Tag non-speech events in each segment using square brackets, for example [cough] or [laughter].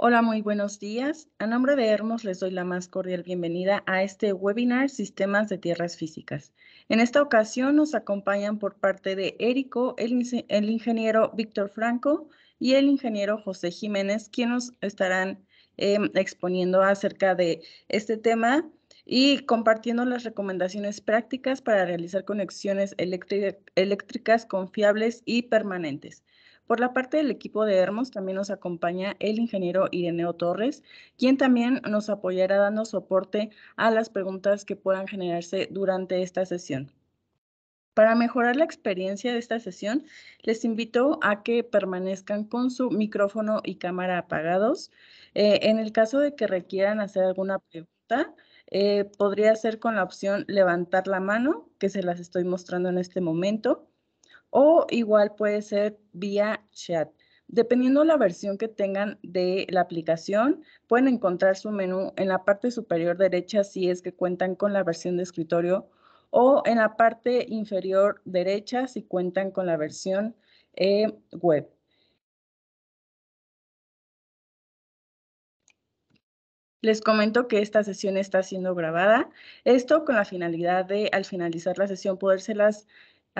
Hola, muy buenos días. A nombre de Hermos les doy la más cordial bienvenida a este webinar Sistemas de Tierras Físicas. En esta ocasión nos acompañan por parte de Érico el, ingeniero Víctor Franco y el ingeniero José Jiménez, quienes nos estarán em, exponiendo acerca de este tema y compartiendo las recomendaciones prácticas para realizar conexiones eléctricas confiables y permanentes. Por la parte del equipo de Hermos también nos acompaña el ingeniero Ireneo Torres, quien también nos apoyará dando soporte a las preguntas que puedan generarse durante esta sesión. Para mejorar la experiencia de esta sesión, les invito a que permanezcan con su micrófono y cámara apagados. Eh, en el caso de que requieran hacer alguna pregunta, eh, podría ser con la opción levantar la mano, que se las estoy mostrando en este momento o igual puede ser vía chat. Dependiendo la versión que tengan de la aplicación, pueden encontrar su menú en la parte superior derecha si es que cuentan con la versión de escritorio o en la parte inferior derecha si cuentan con la versión eh, web. Les comento que esta sesión está siendo grabada, esto con la finalidad de al finalizar la sesión podérselas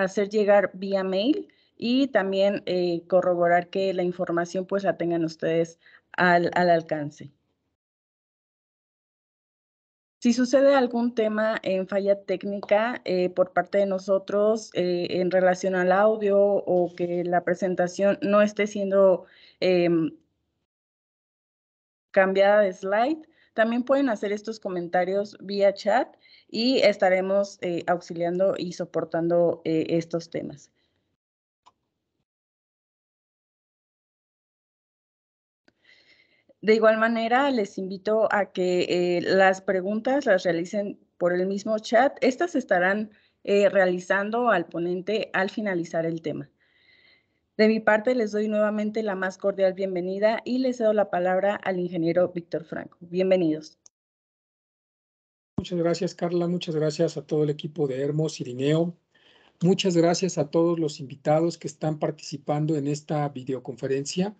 hacer llegar vía mail y también eh, corroborar que la información pues la tengan ustedes al, alcance. Si sucede algún tema en falla técnica eh, por parte de nosotros eh, en relación al audio o que la presentación no esté siendo em, cambiada de slide, también pueden hacer estos comentarios vía chat y estaremos eh, auxiliando y soportando eh, estos temas. De igual manera, les invito a que eh, las preguntas las realicen por el mismo chat. Estas se estarán realizando al ponente al finalizar el tema. De mi parte, les doy nuevamente la más cordial bienvenida y les cedo la palabra al ingeniero Víctor Franco. Bienvenidos. Muchas gracias, Carla. Muchas gracias a todo el equipo de Hermos Irineo. Muchas gracias a todos los invitados que están participando en esta videoconferencia.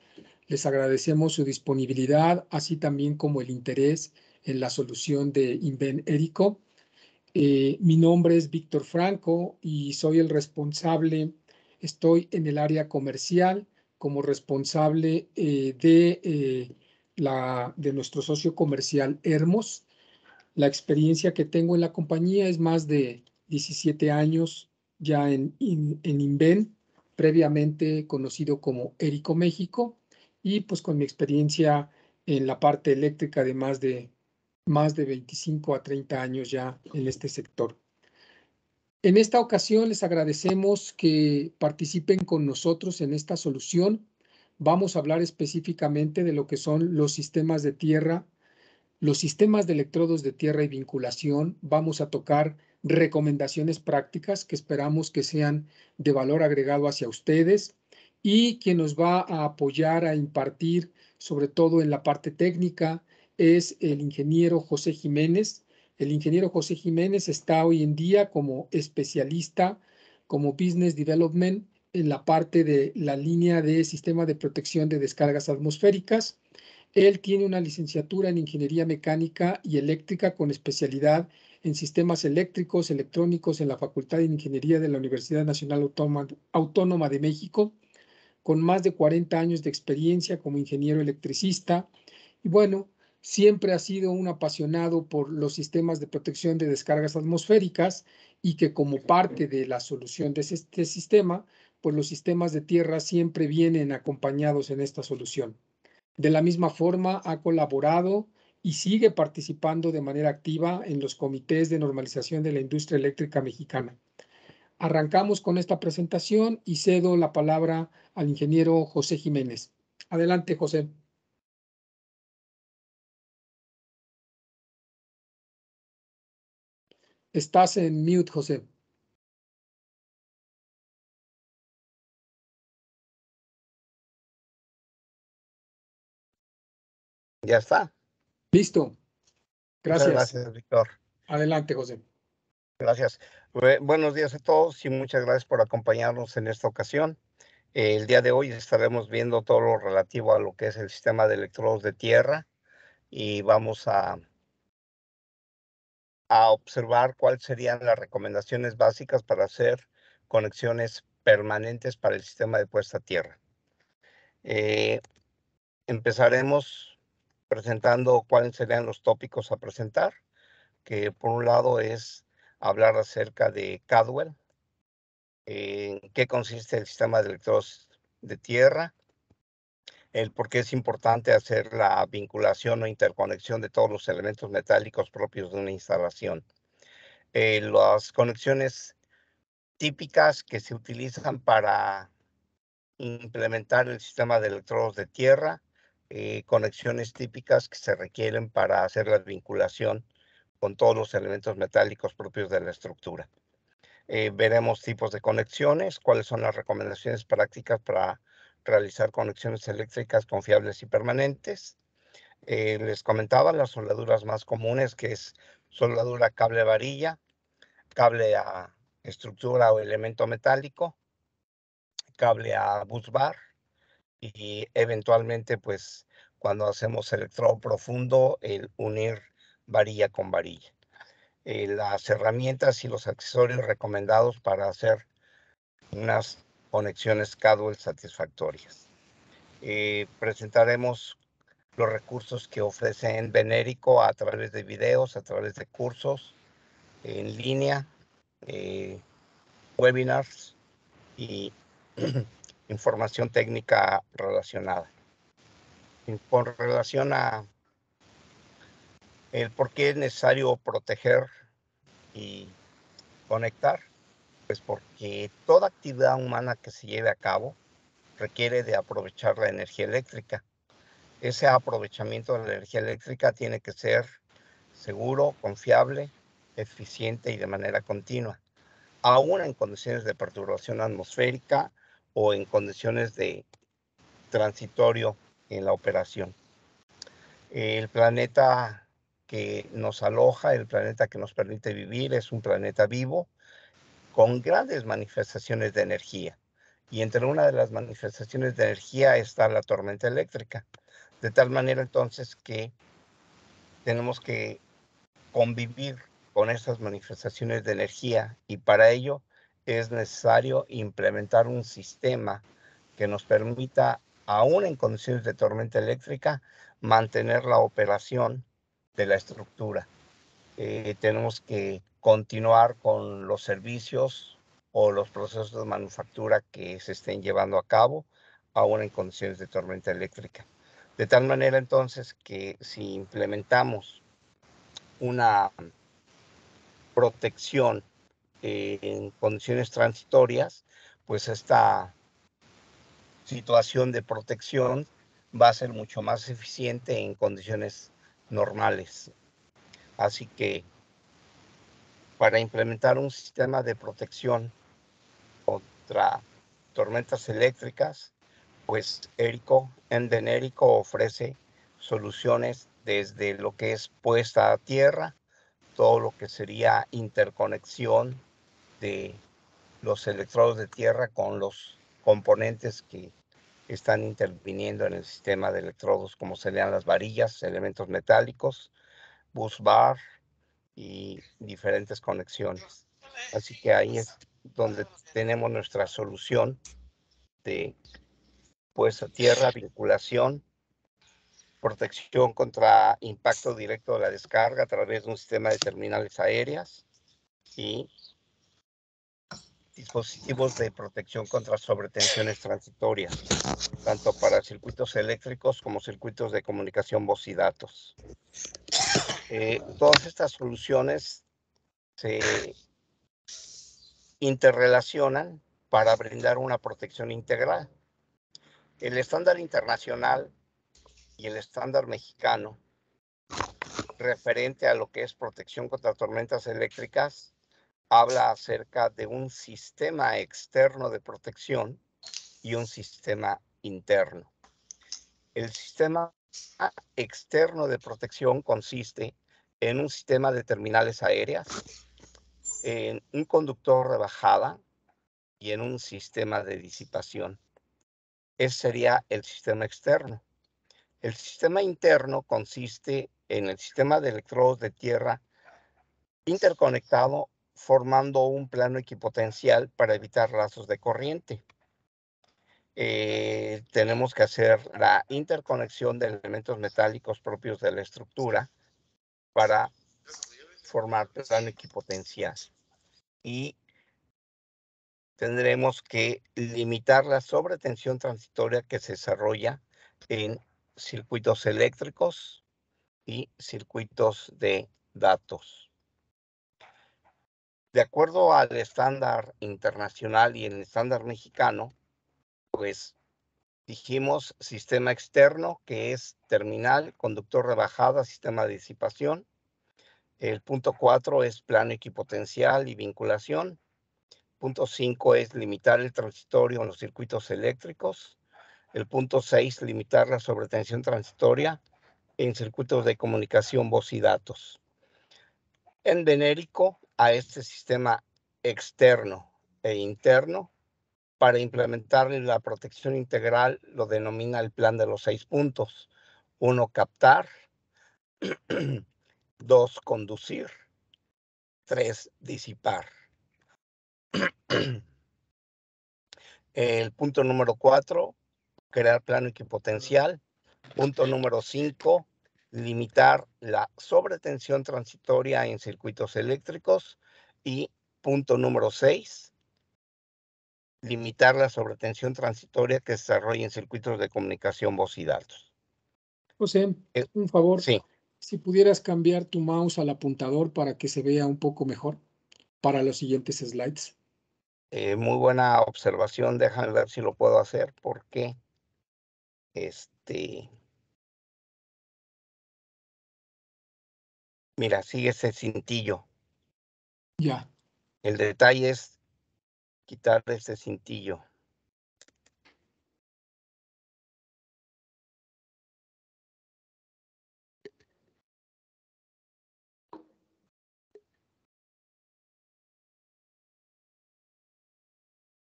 Les agradecemos su disponibilidad, así también como el interés en la solución de Inven Erico. Eh, mi nombre es Víctor Franco y soy el responsable, estoy en el área comercial como responsable eh, de, eh, la, de nuestro socio comercial Hermos la experiencia que tengo en la compañía es más de 17 años ya en, INVEN, previamente conocido como Erico México, y pues con mi experiencia en la parte eléctrica de más de, más de 25 a 30 años ya en este sector. En esta ocasión les agradecemos que participen con nosotros en esta solución. Vamos a hablar específicamente de lo que son los sistemas de tierra los sistemas de electrodos de tierra y vinculación, vamos a tocar recomendaciones prácticas que esperamos que sean de valor agregado hacia ustedes y quien nos va a apoyar a impartir, sobre todo en la parte técnica, es el ingeniero José Jiménez. El ingeniero José Jiménez está hoy en día como especialista, como Business Development en la parte de la línea de sistema de protección de descargas atmosféricas él tiene una licenciatura en Ingeniería Mecánica y Eléctrica con especialidad en Sistemas Eléctricos, Electrónicos en la Facultad de Ingeniería de la Universidad Nacional Autónoma de México, con más de 40 años de experiencia como ingeniero electricista. Y bueno, siempre ha sido un apasionado por los sistemas de protección de descargas atmosféricas y que como parte de la solución de este sistema, pues los sistemas de tierra siempre vienen acompañados en esta solución. De la misma forma, ha colaborado y sigue participando de manera activa en los comités de normalización de la industria eléctrica mexicana. Arrancamos con esta presentación y cedo la palabra al ingeniero José Jiménez. Adelante, José. Estás en mute, José. Ya está. Listo. Gracias. gracias, Víctor. Adelante, José. Gracias. Buenos días a todos y muchas gracias por acompañarnos en esta ocasión. El día de hoy estaremos viendo todo lo relativo a lo que es el sistema de electrodos de tierra y vamos a, observar cuáles serían las recomendaciones básicas para hacer conexiones permanentes para el sistema de puesta a tierra. Eh, empezaremos presentando cuáles serían los tópicos a presentar, que por un lado es hablar acerca de Cadwell, en qué consiste el sistema de electrodos de tierra, el por qué es importante hacer la vinculación o interconexión de todos los elementos metálicos propios de una instalación. Eh, las conexiones típicas que se utilizan para implementar el sistema de electrodos de tierra, eh, conexiones típicas que se requieren para hacer la vinculación con todos los elementos metálicos propios de la estructura. Eh, veremos tipos de conexiones, cuáles son las recomendaciones prácticas para realizar conexiones eléctricas confiables y permanentes. Eh, les comentaba las soldaduras más comunes, que es soldadura cable-varilla, cable a estructura o elemento metálico, cable a busbar, y eventualmente pues cuando hacemos electrodo profundo el unir varilla con varilla. Eh, las herramientas y los accesorios recomendados para hacer unas conexiones CADWELL satisfactorias. Eh, presentaremos los recursos que ofrecen en Benérico a través de videos, a través de cursos en línea, eh, webinars y [clears throat] información técnica relacionada. con relación a el por qué es necesario proteger y conectar, pues porque toda actividad humana que se lleve a cabo requiere de aprovechar la energía eléctrica. Ese aprovechamiento de la energía eléctrica tiene que ser seguro, confiable, eficiente y de manera continua, aún en condiciones de perturbación atmosférica o en condiciones de transitorio en la operación. El planeta que nos aloja, el planeta que nos permite vivir, es un planeta vivo con grandes manifestaciones de energía. Y entre una de las manifestaciones de energía está la tormenta eléctrica. De tal manera entonces que tenemos que convivir con estas manifestaciones de energía y para ello es necesario implementar un sistema que nos permita, aún en condiciones de tormenta eléctrica, mantener la operación de la estructura. Eh, tenemos que continuar con los servicios o los procesos de manufactura que se estén llevando a cabo, aún en condiciones de tormenta eléctrica. De tal manera entonces que si implementamos una protección en condiciones transitorias, pues esta situación de protección va a ser mucho más eficiente en condiciones normales. Así que para implementar un sistema de protección contra tormentas eléctricas, pues Erico, Enden ofrece soluciones desde lo que es puesta a tierra, todo lo que sería interconexión de los electrodos de tierra con los componentes que están interviniendo en el sistema de electrodos, como serían las varillas, elementos metálicos, bus bar y diferentes conexiones. Así que ahí es donde tenemos nuestra solución de pues tierra, vinculación, protección contra impacto directo de la descarga a través de un sistema de terminales aéreas y dispositivos de protección contra sobretensiones transitorias, tanto para circuitos eléctricos como circuitos de comunicación voz y datos. Eh, todas estas soluciones se interrelacionan para brindar una protección integral. El estándar internacional y el estándar mexicano referente a lo que es protección contra tormentas eléctricas habla acerca de un sistema externo de protección y un sistema interno. El sistema externo de protección consiste en un sistema de terminales aéreas, en un conductor de bajada y en un sistema de disipación. Ese sería el sistema externo. El sistema interno consiste en el sistema de electrodos de tierra interconectado formando un plano equipotencial para evitar lazos de corriente. Eh, tenemos que hacer la interconexión de elementos metálicos propios de la estructura para formar plano equipotencial. Y tendremos que limitar la sobretensión transitoria que se desarrolla en circuitos eléctricos y circuitos de datos de acuerdo al estándar internacional y el estándar mexicano, pues dijimos sistema externo, que es terminal, conductor rebajada, sistema de disipación. El punto 4 es plano equipotencial y vinculación. Punto 5 es limitar el transitorio en los circuitos eléctricos. El punto 6, limitar la sobretensión transitoria en circuitos de comunicación, voz y datos. En benérico, a este sistema externo e interno para implementarle la protección integral, lo denomina el plan de los seis puntos. Uno, captar. [clears throat] Dos, conducir. Tres, disipar. [clears throat] El punto número cuatro, crear plano equipotencial. Punto número cinco, limitar la sobretensión transitoria en circuitos eléctricos y punto número seis. limitar la sobretensión transitoria que se desarrolla en circuitos de comunicación voz y datos. José, eh, un favor. Sí. Si pudieras cambiar tu mouse al apuntador para que se vea un poco mejor para los siguientes slides. Eh, muy buena observación. Déjame ver si lo puedo hacer porque este Mira, sigue ese cintillo. Ya. El detalle es quitarle ese cintillo.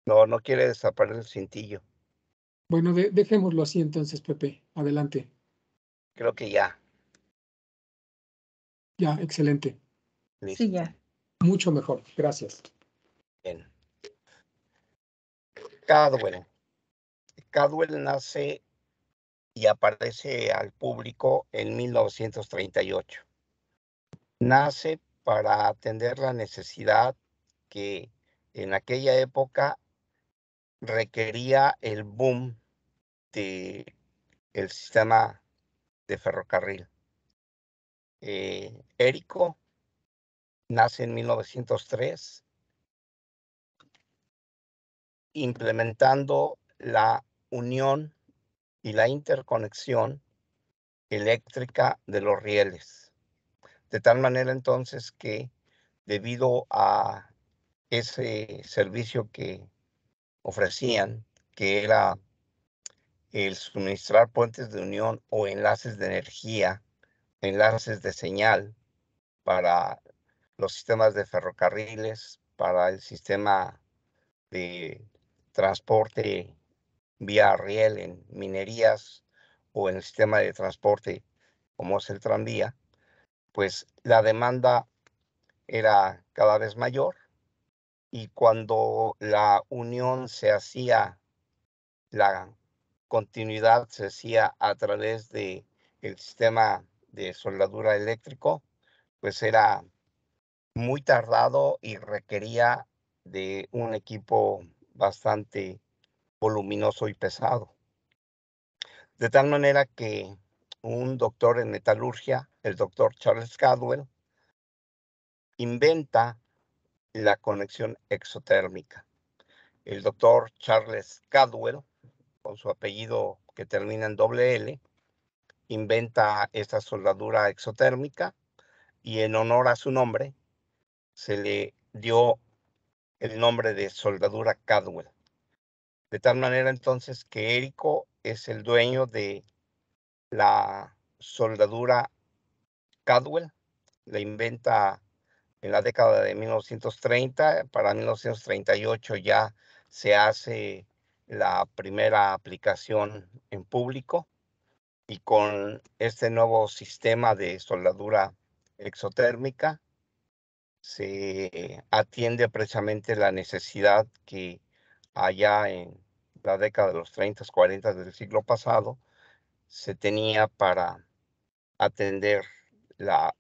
No, no quiere desaparecer el cintillo. Bueno, dejémoslo así entonces, Pepe. Adelante. Creo que ya. Ya, excelente. Sí, ya. Mucho mejor, gracias. Bien. Cadwell. Cadwell nace y aparece al público en 1938. Nace para atender la necesidad que en aquella época requería el boom de el sistema de ferrocarril eh, Érico, nace en 1903, implementando la unión y la interconexión eléctrica de los rieles. De tal manera entonces que debido a ese servicio que ofrecían, que era el suministrar puentes de unión o enlaces de energía enlaces de señal para los sistemas de ferrocarriles, para el sistema de transporte vía riel en minerías o en el sistema de transporte como es el tranvía, pues la demanda era cada vez mayor y cuando la unión se hacía, la continuidad se hacía a través de el sistema de soldadura eléctrico, pues era muy tardado y requería de un equipo bastante voluminoso y pesado. De tal manera que un doctor en metalurgia, el doctor Charles Cadwell, inventa la conexión exotérmica. El doctor Charles Cadwell, con su apellido que termina en doble L, inventa esta soldadura exotérmica y en honor a su nombre se le dio el nombre de soldadura Cadwell. De tal manera entonces que Erico es el dueño de la soldadura Cadwell, la inventa en la década de 1930, para 1938 ya se hace la primera aplicación en público y con este nuevo sistema de soldadura exotérmica se atiende precisamente la necesidad que allá en la década de los 30, 40 del siglo pasado se tenía para atender la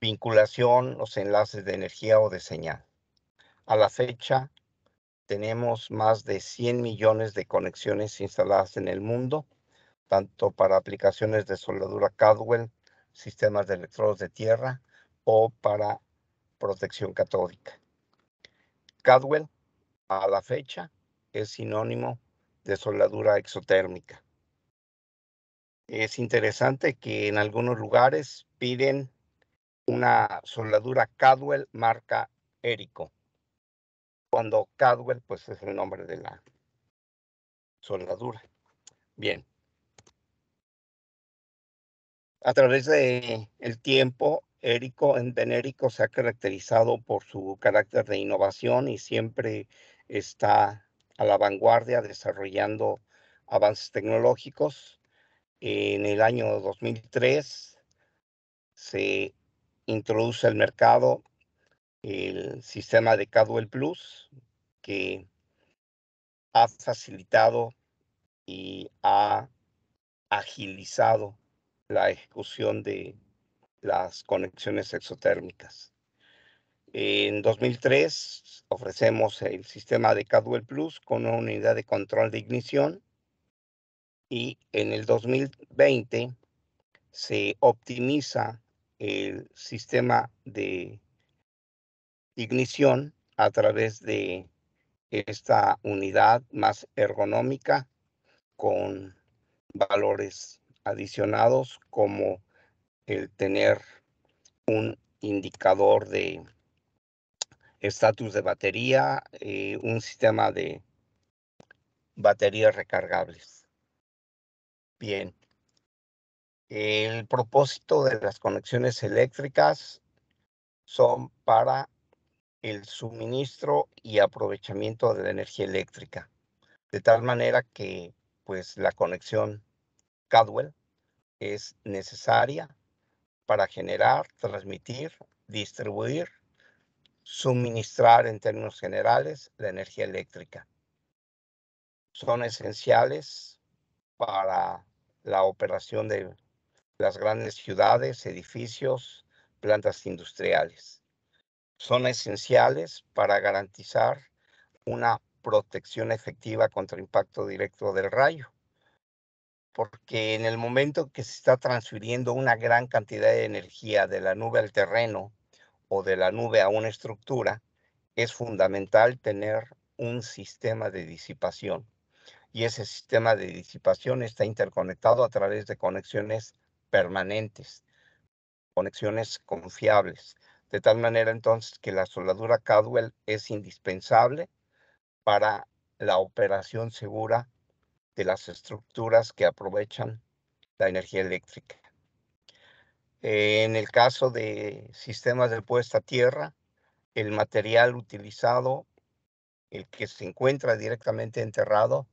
vinculación, los enlaces de energía o de señal. A la fecha tenemos más de 100 millones de conexiones instaladas en el mundo tanto para aplicaciones de soldadura Cadwell, sistemas de electrodos de tierra o para protección catódica. Cadwell, a la fecha, es sinónimo de soldadura exotérmica. Es interesante que en algunos lugares piden una soldadura Cadwell marca Erico. cuando Cadwell pues es el nombre de la soldadura. Bien, a través de el tiempo, Érico en Benérico se ha caracterizado por su carácter de innovación y siempre está a la vanguardia desarrollando avances tecnológicos. En el año 2003 se introduce al mercado el sistema de Cadwell Plus que ha facilitado y ha agilizado la ejecución de las conexiones exotérmicas. En 2003 ofrecemos el sistema de Cadwell Plus con una unidad de control de ignición y en el 2020 se optimiza el sistema de ignición a través de esta unidad más ergonómica con valores adicionados como el tener un indicador de estatus de batería, eh, un sistema de baterías recargables. Bien. El propósito de las conexiones eléctricas son para el suministro y aprovechamiento de la energía eléctrica, de tal manera que pues la conexión Cadwell es necesaria para generar, transmitir, distribuir, suministrar en términos generales la energía eléctrica. Son esenciales para la operación de las grandes ciudades, edificios, plantas industriales. Son esenciales para garantizar una protección efectiva contra impacto directo del rayo porque en el momento que se está transfiriendo una gran cantidad de energía de la nube al terreno o de la nube a una estructura, es fundamental tener un sistema de disipación. Y ese sistema de disipación está interconectado a través de conexiones permanentes, conexiones confiables. De tal manera entonces que la soldadura Cadwell es indispensable para la operación segura de las estructuras que aprovechan la energía eléctrica. En el caso de sistemas de puesta a tierra, el material utilizado, el que se encuentra directamente enterrado,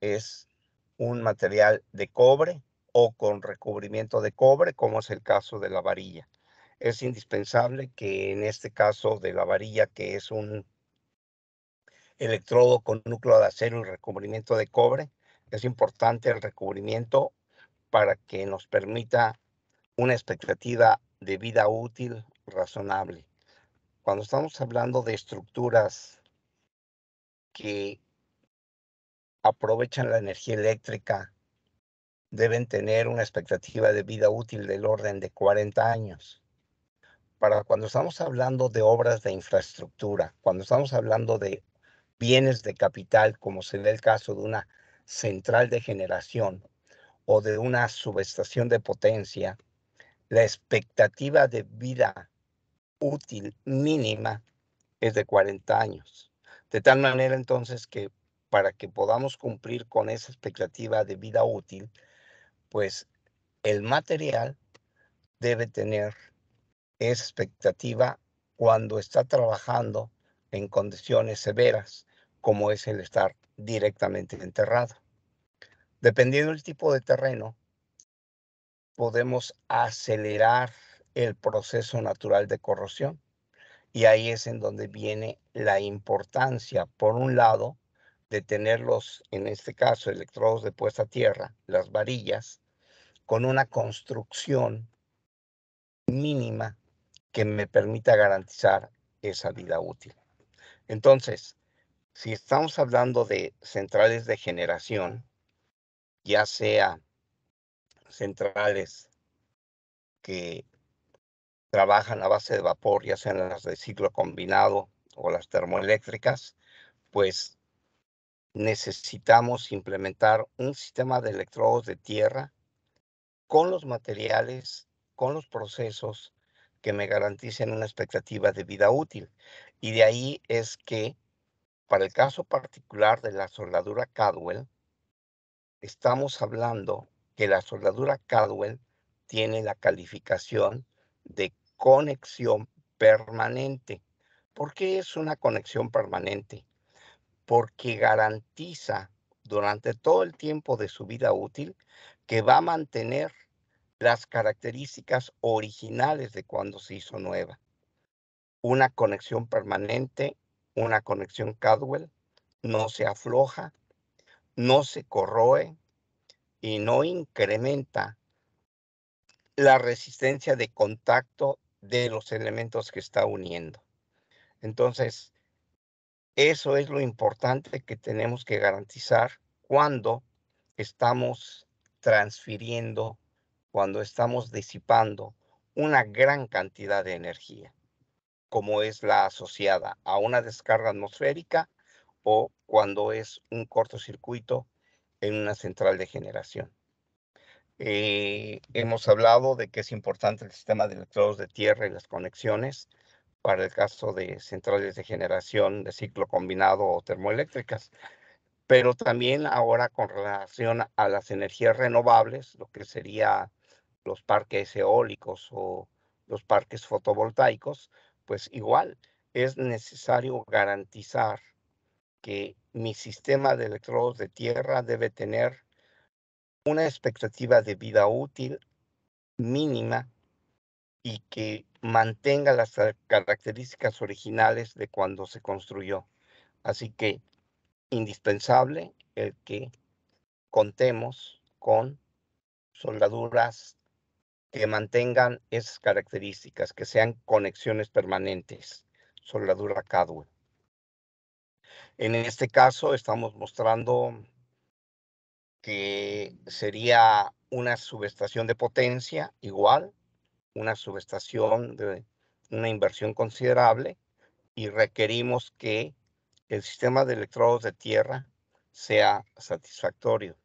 es un material de cobre o con recubrimiento de cobre, como es el caso de la varilla. Es indispensable que en este caso de la varilla, que es un electrodo con núcleo de acero y recubrimiento de cobre, es importante el recubrimiento para que nos permita una expectativa de vida útil razonable. Cuando estamos hablando de estructuras que aprovechan la energía eléctrica, deben tener una expectativa de vida útil del orden de 40 años. Para cuando estamos hablando de obras de infraestructura, cuando estamos hablando de bienes de capital, como ve el caso de una central de generación o de una subestación de potencia, la expectativa de vida útil mínima es de 40 años. De tal manera entonces que para que podamos cumplir con esa expectativa de vida útil, pues el material debe tener esa expectativa cuando está trabajando en condiciones severas, como es el estar directamente enterrado. Dependiendo del tipo de terreno, podemos acelerar el proceso natural de corrosión. Y ahí es en donde viene la importancia, por un lado, de tener los, en este caso, electrodos de puesta a tierra, las varillas, con una construcción mínima que me permita garantizar esa vida útil. Entonces, si estamos hablando de centrales de generación, ya sea centrales que trabajan a base de vapor, ya sean las de ciclo combinado o las termoeléctricas, pues necesitamos implementar un sistema de electrodos de tierra con los materiales, con los procesos que me garanticen una expectativa de vida útil. Y de ahí es que para el caso particular de la soldadura Cadwell, estamos hablando que la soldadura Cadwell tiene la calificación de conexión permanente. ¿Por qué es una conexión permanente? Porque garantiza durante todo el tiempo de su vida útil que va a mantener las características originales de cuando se hizo nueva. Una conexión permanente una conexión Cadwell, no se afloja, no se corroe y no incrementa la resistencia de contacto de los elementos que está uniendo. Entonces, eso es lo importante que tenemos que garantizar cuando estamos transfiriendo, cuando estamos disipando una gran cantidad de energía como es la asociada a una descarga atmosférica o cuando es un cortocircuito en una central de generación. Eh, hemos hablado de que es importante el sistema de electrodos de tierra y las conexiones para el caso de centrales de generación de ciclo combinado o termoeléctricas, pero también ahora con relación a las energías renovables, lo que sería los parques eólicos o los parques fotovoltaicos, pues igual es necesario garantizar que mi sistema de electrodos de tierra debe tener una expectativa de vida útil mínima y que mantenga las características originales de cuando se construyó. Así que indispensable el que contemos con soldaduras que mantengan esas características, que sean conexiones permanentes, soldadura Cadwell. En este caso estamos mostrando que sería una subestación de potencia igual, una subestación de una inversión considerable y requerimos que el sistema de electrodos de tierra sea satisfactorio.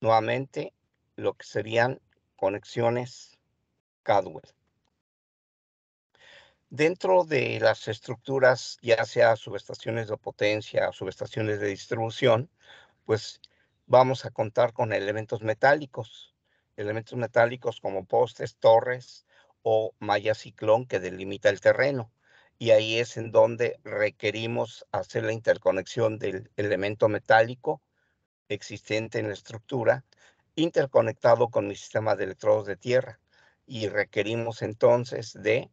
Nuevamente, lo que serían conexiones Cadwell. Dentro de las estructuras, ya sea subestaciones de potencia o subestaciones de distribución, pues vamos a contar con elementos metálicos. Elementos metálicos como postes, torres o malla ciclón que delimita el terreno. Y ahí es en donde requerimos hacer la interconexión del elemento metálico existente en la estructura interconectado con mi sistema de electrodos de tierra y requerimos entonces de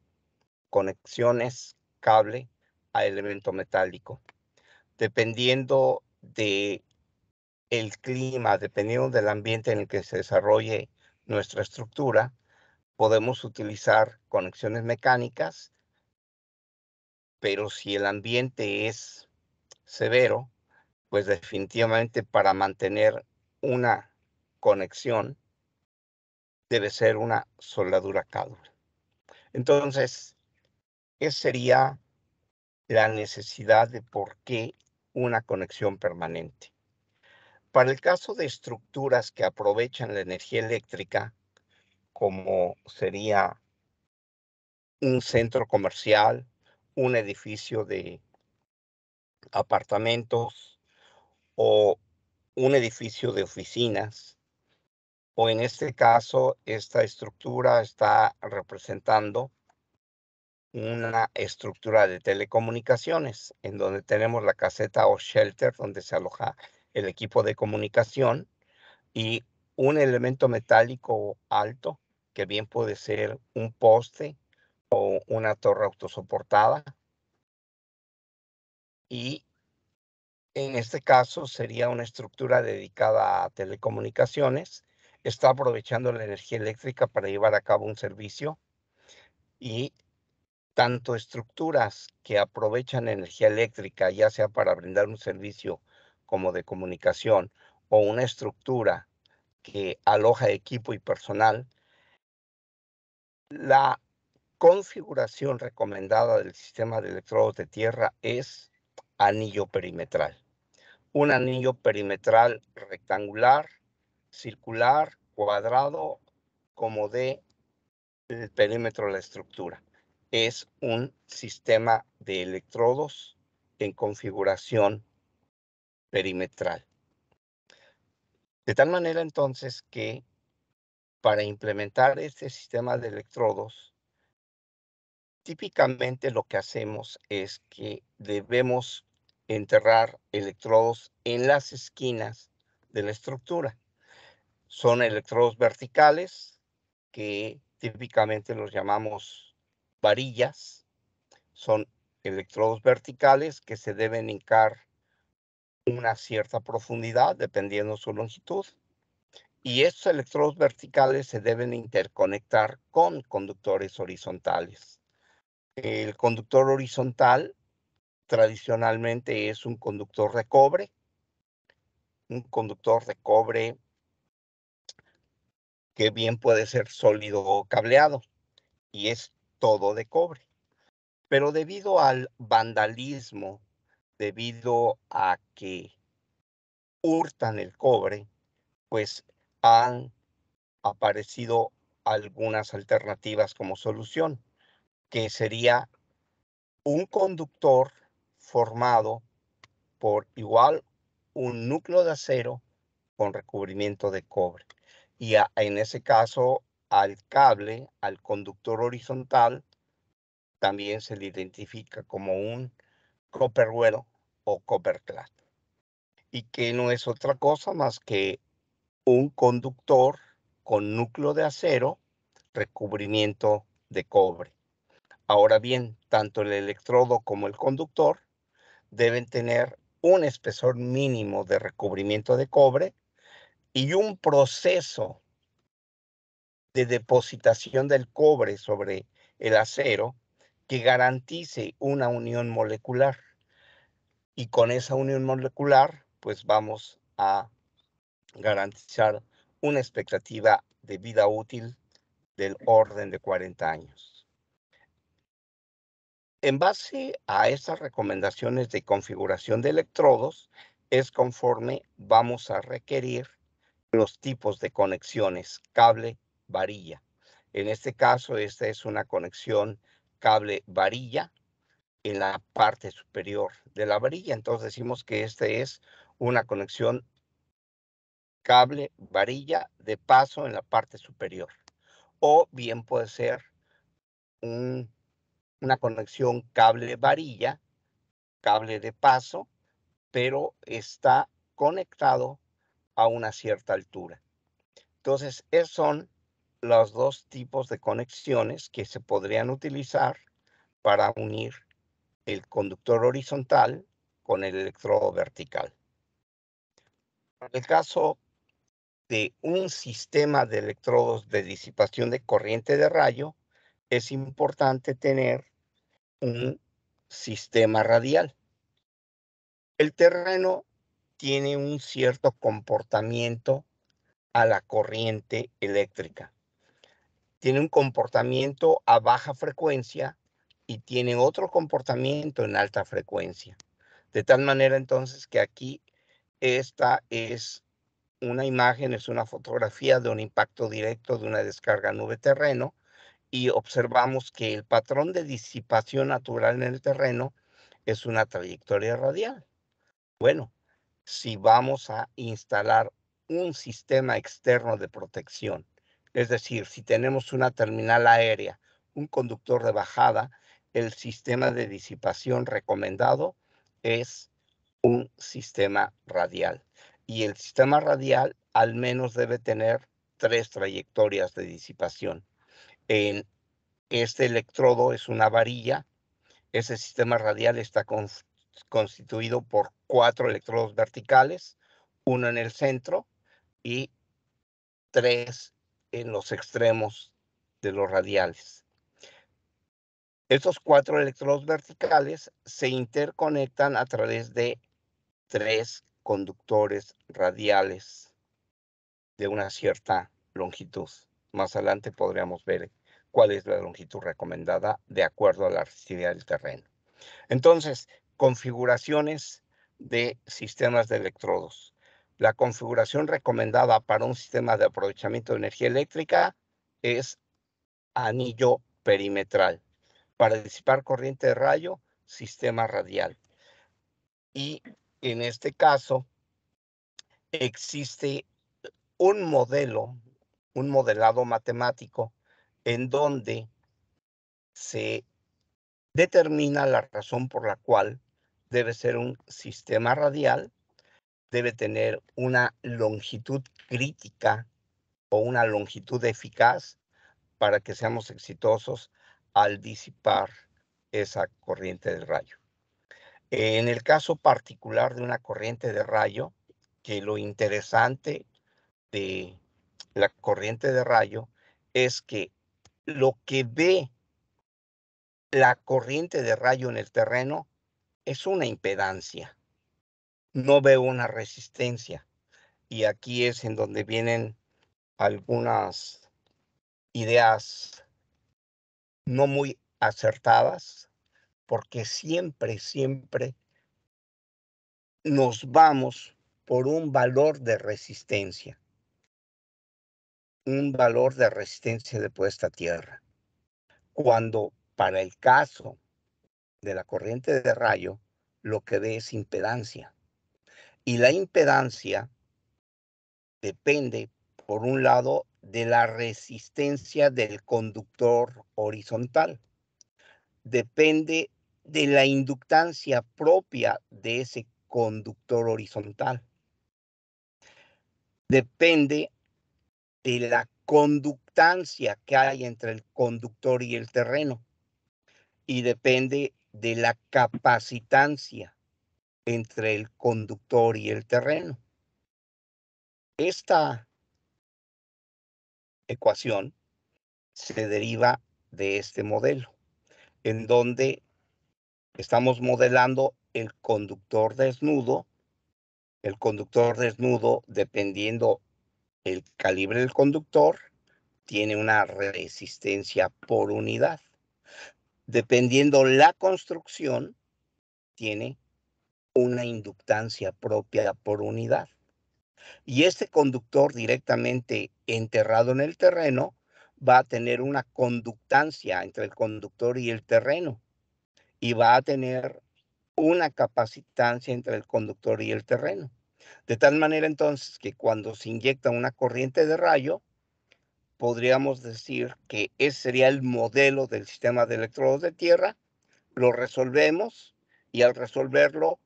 conexiones cable a elemento metálico. Dependiendo de el clima, dependiendo del ambiente en el que se desarrolle nuestra estructura, podemos utilizar conexiones mecánicas, pero si el ambiente es severo, pues definitivamente para mantener una conexión debe ser una soldadura cádula. Entonces, esa sería la necesidad de por qué una conexión permanente. Para el caso de estructuras que aprovechan la energía eléctrica, como sería un centro comercial, un edificio de apartamentos o un edificio de oficinas, o en este caso esta estructura está representando una estructura de telecomunicaciones en donde tenemos la caseta o shelter donde se aloja el equipo de comunicación y un elemento metálico alto que bien puede ser un poste o una torre autosoportada. Y en este caso sería una estructura dedicada a telecomunicaciones está aprovechando la energía eléctrica para llevar a cabo un servicio y tanto estructuras que aprovechan energía eléctrica, ya sea para brindar un servicio como de comunicación o una estructura que aloja equipo y personal, la configuración recomendada del sistema de electrodos de tierra es anillo perimetral. Un anillo perimetral rectangular circular, cuadrado, como de el perímetro de la estructura. Es un sistema de electrodos en configuración perimetral. De tal manera entonces que para implementar este sistema de electrodos, típicamente lo que hacemos es que debemos enterrar electrodos en las esquinas de la estructura son electrodos verticales que típicamente los llamamos varillas. Son electrodos verticales que se deben hincar una cierta profundidad dependiendo su longitud. Y estos electrodos verticales se deben interconectar con conductores horizontales. El conductor horizontal tradicionalmente es un conductor de cobre, un conductor de cobre que bien puede ser sólido o cableado, y es todo de cobre. Pero debido al vandalismo, debido a que hurtan el cobre, pues han aparecido algunas alternativas como solución, que sería un conductor formado por igual un núcleo de acero con recubrimiento de cobre y en ese caso al cable, al conductor horizontal, también se le identifica como un copperwell o copperclad. Y que no es otra cosa más que un conductor con núcleo de acero, recubrimiento de cobre. Ahora bien, tanto el electrodo como el conductor deben tener un espesor mínimo de recubrimiento de cobre y un proceso de depositación del cobre sobre el acero que garantice una unión molecular. Y con esa unión molecular, pues vamos a garantizar una expectativa de vida útil del orden de 40 años. En base a estas recomendaciones de configuración de electrodos, es conforme vamos a requerir los tipos de conexiones, cable, varilla. En este caso, esta es una conexión cable varilla en la parte superior de la varilla. Entonces decimos que esta es una conexión cable varilla de paso en la parte superior. O bien puede ser una conexión cable varilla, cable de paso, pero está conectado a una cierta altura. Entonces, esos son los dos tipos de conexiones que se podrían utilizar para unir el conductor horizontal con el electrodo vertical. En el caso de un sistema de electrodos de disipación de corriente de rayo, es importante tener un sistema radial. El terreno tiene un cierto comportamiento a la corriente eléctrica. Tiene un comportamiento a baja frecuencia y tiene otro comportamiento en alta frecuencia. De tal manera entonces que aquí esta es una imagen, es una fotografía de un impacto directo de una descarga nube terreno y observamos que el patrón de disipación natural en el terreno es una trayectoria radial. Bueno, si vamos a instalar un sistema externo de protección. Es decir, si tenemos una terminal aérea, un conductor de bajada, el sistema de disipación recomendado es un sistema radial. Y el sistema radial al menos debe tener tres trayectorias de disipación. En este electrodo es una varilla. Ese sistema radial está constituido por cuatro electrodos verticales, uno en el centro y tres en los extremos de los radiales. Estos cuatro electrodos verticales se interconectan a través de tres conductores radiales de una cierta longitud. Más adelante podríamos ver cuál es la longitud recomendada de acuerdo a la actividad del terreno. Entonces, configuraciones de sistemas de electrodos. La configuración recomendada para un sistema de aprovechamiento de energía eléctrica es anillo perimetral. Para disipar corriente de rayo, sistema radial. Y en este caso, existe un modelo, un modelado matemático, en donde se determina la razón por la cual debe ser un sistema radial, debe tener una longitud crítica o una longitud eficaz para que seamos exitosos al disipar esa corriente de rayo. En el caso particular de una corriente de rayo, que lo interesante de la corriente de rayo es que lo que ve la corriente de rayo en el terreno es una impedancia. No veo una resistencia. Y aquí es en donde vienen algunas ideas no muy acertadas, porque siempre, siempre nos vamos por un valor de resistencia, un valor de resistencia de puesta a tierra, cuando para el caso de la corriente de rayo lo que ve es impedancia. Y la impedancia depende, por un lado, de la resistencia del conductor horizontal. Depende de la inductancia propia de ese conductor horizontal. Depende de la conductancia que hay entre el conductor y el terreno. Y depende de la capacitancia entre el conductor y el terreno. Esta ecuación se deriva de este modelo, en donde estamos modelando el conductor desnudo, el conductor desnudo, dependiendo el calibre del conductor, tiene una resistencia por unidad dependiendo la construcción, tiene una inductancia propia por unidad. Y este conductor directamente enterrado en el terreno va a tener una conductancia entre el conductor y el terreno y va a tener una capacitancia entre el conductor y el terreno. De tal manera entonces que cuando se inyecta una corriente de rayo, podríamos decir que ese sería el modelo del sistema de electrodos de tierra, lo resolvemos y al resolverlo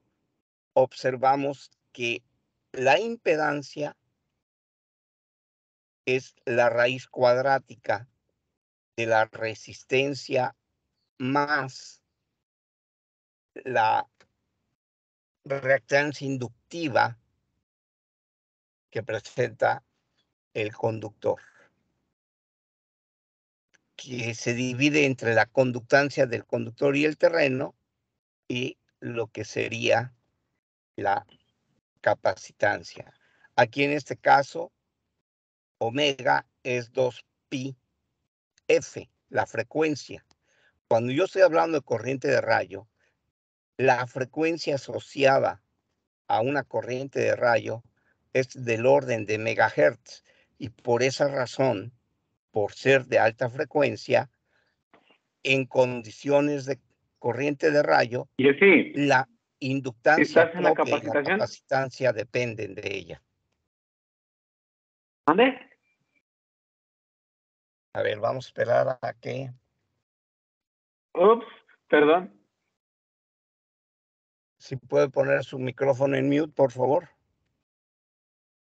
observamos que la impedancia es la raíz cuadrática de la resistencia más la reactancia inductiva que presenta el conductor que se divide entre la conductancia del conductor y el terreno y lo que sería la capacitancia. Aquí en este caso, omega es 2pi f, la frecuencia. Cuando yo estoy hablando de corriente de rayo, la frecuencia asociada a una corriente de rayo es del orden de megahertz y por esa razón por ser de alta frecuencia, en condiciones de corriente de rayo, la inductancia y la capacitancia dependen de ella. ¿Dónde? A ver, vamos a esperar a que. Ups, perdón. Si puede poner su micrófono en mute, por favor.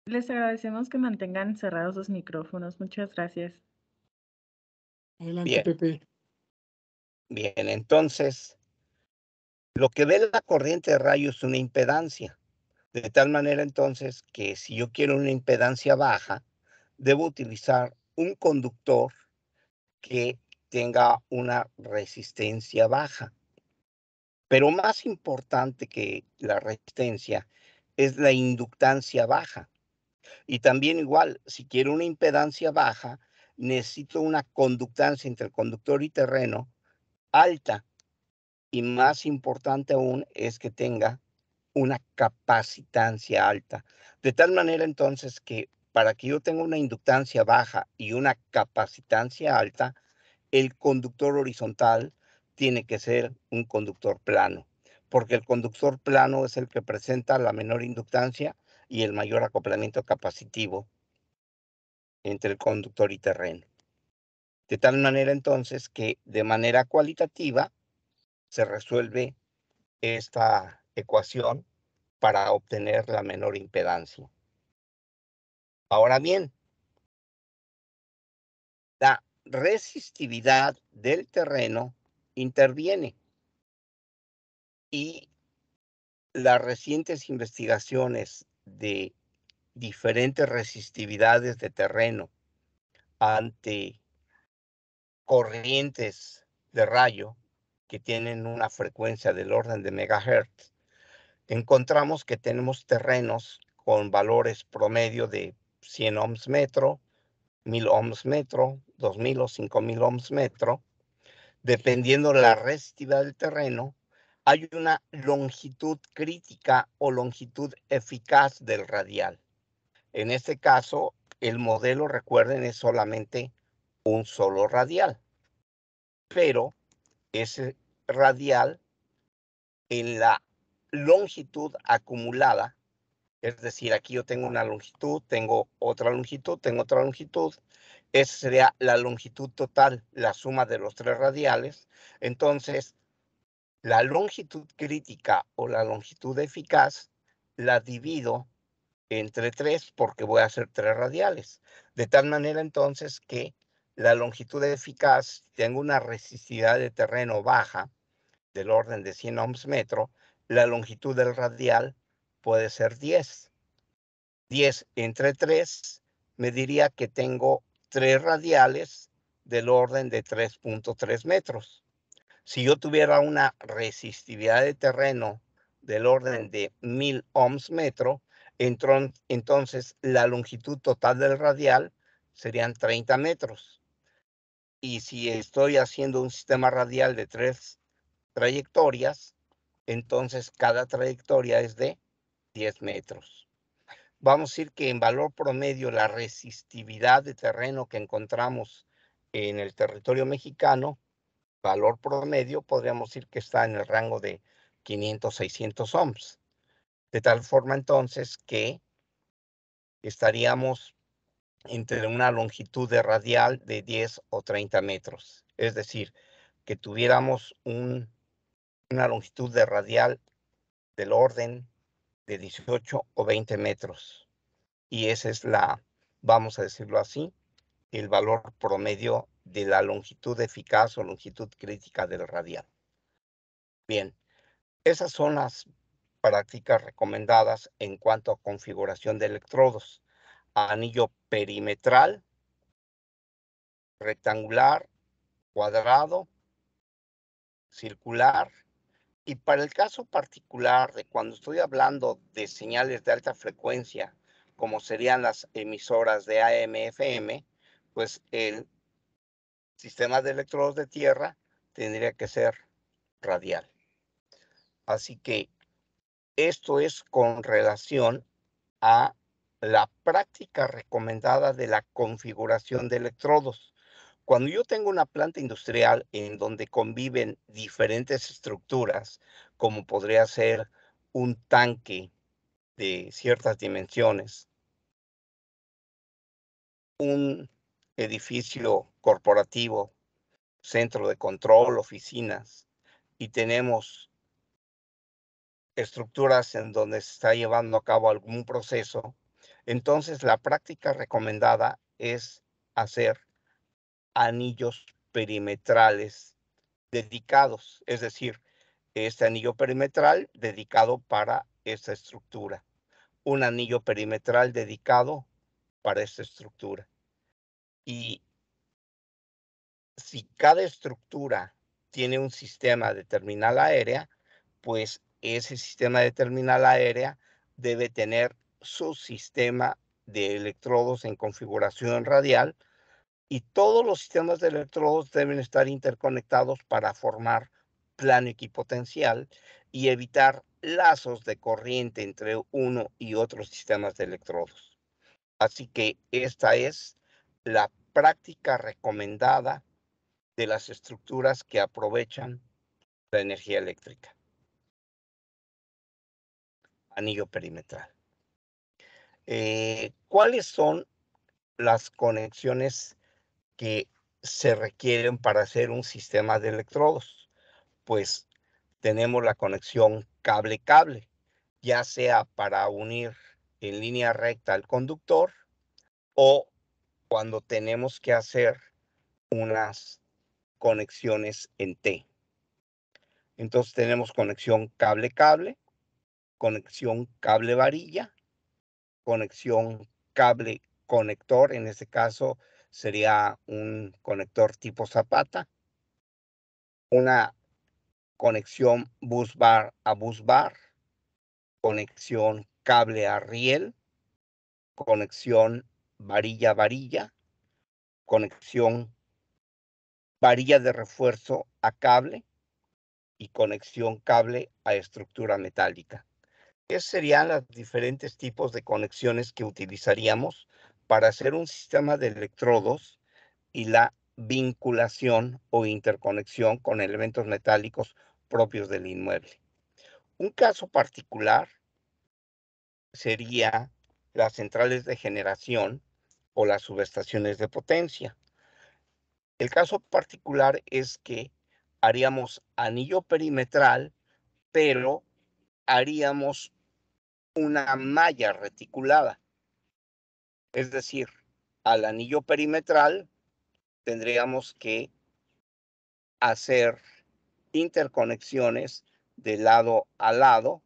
Les agradecemos que mantengan cerrados sus micrófonos. Muchas gracias. Bien. Bien, entonces, lo que ve la corriente de rayos es una impedancia. De tal manera entonces que si yo quiero una impedancia baja, debo utilizar un conductor que tenga una resistencia baja. Pero más importante que la resistencia es la inductancia baja. Y también igual, si quiero una impedancia baja, necesito una conductancia entre el conductor y terreno alta. Y más importante aún es que tenga una capacitancia alta. De tal manera entonces que para que yo tenga una inductancia baja y una capacitancia alta, el conductor horizontal tiene que ser un conductor plano, porque el conductor plano es el que presenta la menor inductancia y el mayor acoplamiento capacitivo entre el conductor y terreno. De tal manera entonces que de manera cualitativa se resuelve esta ecuación para obtener la menor impedancia. Ahora bien, la resistividad del terreno interviene y las recientes investigaciones de diferentes resistividades de terreno ante corrientes de rayo que tienen una frecuencia del orden de megahertz, encontramos que tenemos terrenos con valores promedio de 100 ohms metro, 1000 ohms metro, 2000 o 5000 ohms metro. Dependiendo de la resistividad del terreno, hay una longitud crítica o longitud eficaz del radial. En este caso, el modelo, recuerden, es solamente un solo radial. Pero ese radial en la longitud acumulada, es decir, aquí yo tengo una longitud, tengo otra longitud, tengo otra longitud, esa sería la longitud total, la suma de los tres radiales. Entonces, la longitud crítica o la longitud eficaz la divido entre tres porque voy a hacer tres radiales. De tal manera entonces que la longitud eficaz, tengo una resistividad de terreno baja del orden de 100 ohms metro, la longitud del radial puede ser 10. 10 entre 3 me diría que tengo tres radiales del orden de 3.3 metros. Si yo tuviera una resistividad de terreno del orden de 1000 ohms metro, entonces, la longitud total del radial serían 30 metros. Y si estoy haciendo un sistema radial de tres trayectorias, entonces cada trayectoria es de 10 metros. Vamos a decir que en valor promedio la resistividad de terreno que encontramos en el territorio mexicano, valor promedio podríamos decir que está en el rango de 500-600 ohms. De tal forma entonces que estaríamos entre una longitud de radial de 10 o 30 metros. Es decir, que tuviéramos una longitud de radial del orden de 18 o 20 metros. Y ese es la, vamos a decirlo así, el valor promedio de la longitud eficaz o longitud crítica del radial. Bien, esas son las prácticas recomendadas en cuanto a configuración de electrodos. Anillo perimetral, rectangular, cuadrado, circular. Y para el caso particular de cuando estoy hablando de señales de alta frecuencia, como serían las emisoras de AMFM, pues el sistema de electrodos de tierra tendría que ser radial. Así que esto es con relación a la práctica recomendada de la configuración de electrodos. Cuando yo tengo una planta industrial en donde conviven diferentes estructuras, como podría ser un tanque de ciertas dimensiones, un edificio corporativo, centro de control, oficinas, y tenemos estructuras en donde se está llevando a cabo algún proceso, entonces la práctica recomendada es hacer anillos perimetrales dedicados, es decir, este anillo perimetral dedicado para esta estructura, un anillo perimetral dedicado para esta estructura. Y si cada estructura tiene un sistema de terminal aérea, pues ese sistema de terminal aérea debe tener su sistema de electrodos en configuración radial y todos los sistemas de electrodos deben estar interconectados para formar plano equipotencial y evitar lazos de corriente entre uno y otros sistemas de electrodos. Así que esta es la práctica recomendada de las estructuras que aprovechan la energía eléctrica anillo perimetral. Eh, ¿Cuáles son las conexiones que se requieren para hacer un sistema de electrodos? Pues tenemos la conexión cable-cable, ya sea para unir en línea recta al conductor o cuando tenemos que hacer unas conexiones en T. Entonces tenemos conexión cable-cable, conexión cable varilla, conexión cable conector, en este caso sería un conector tipo zapata, una conexión bus bar a bus bar, conexión cable a riel, conexión varilla varilla, conexión varilla de refuerzo a cable y conexión cable a estructura metálica. ¿Qué serían los diferentes tipos de conexiones que utilizaríamos para hacer un sistema de electrodos y la vinculación o interconexión con elementos metálicos propios del inmueble? Un caso particular sería las centrales de generación o las subestaciones de potencia. El caso particular es que haríamos anillo perimetral, pero haríamos una malla reticulada. Es decir, al anillo perimetral tendríamos que hacer interconexiones de lado a lado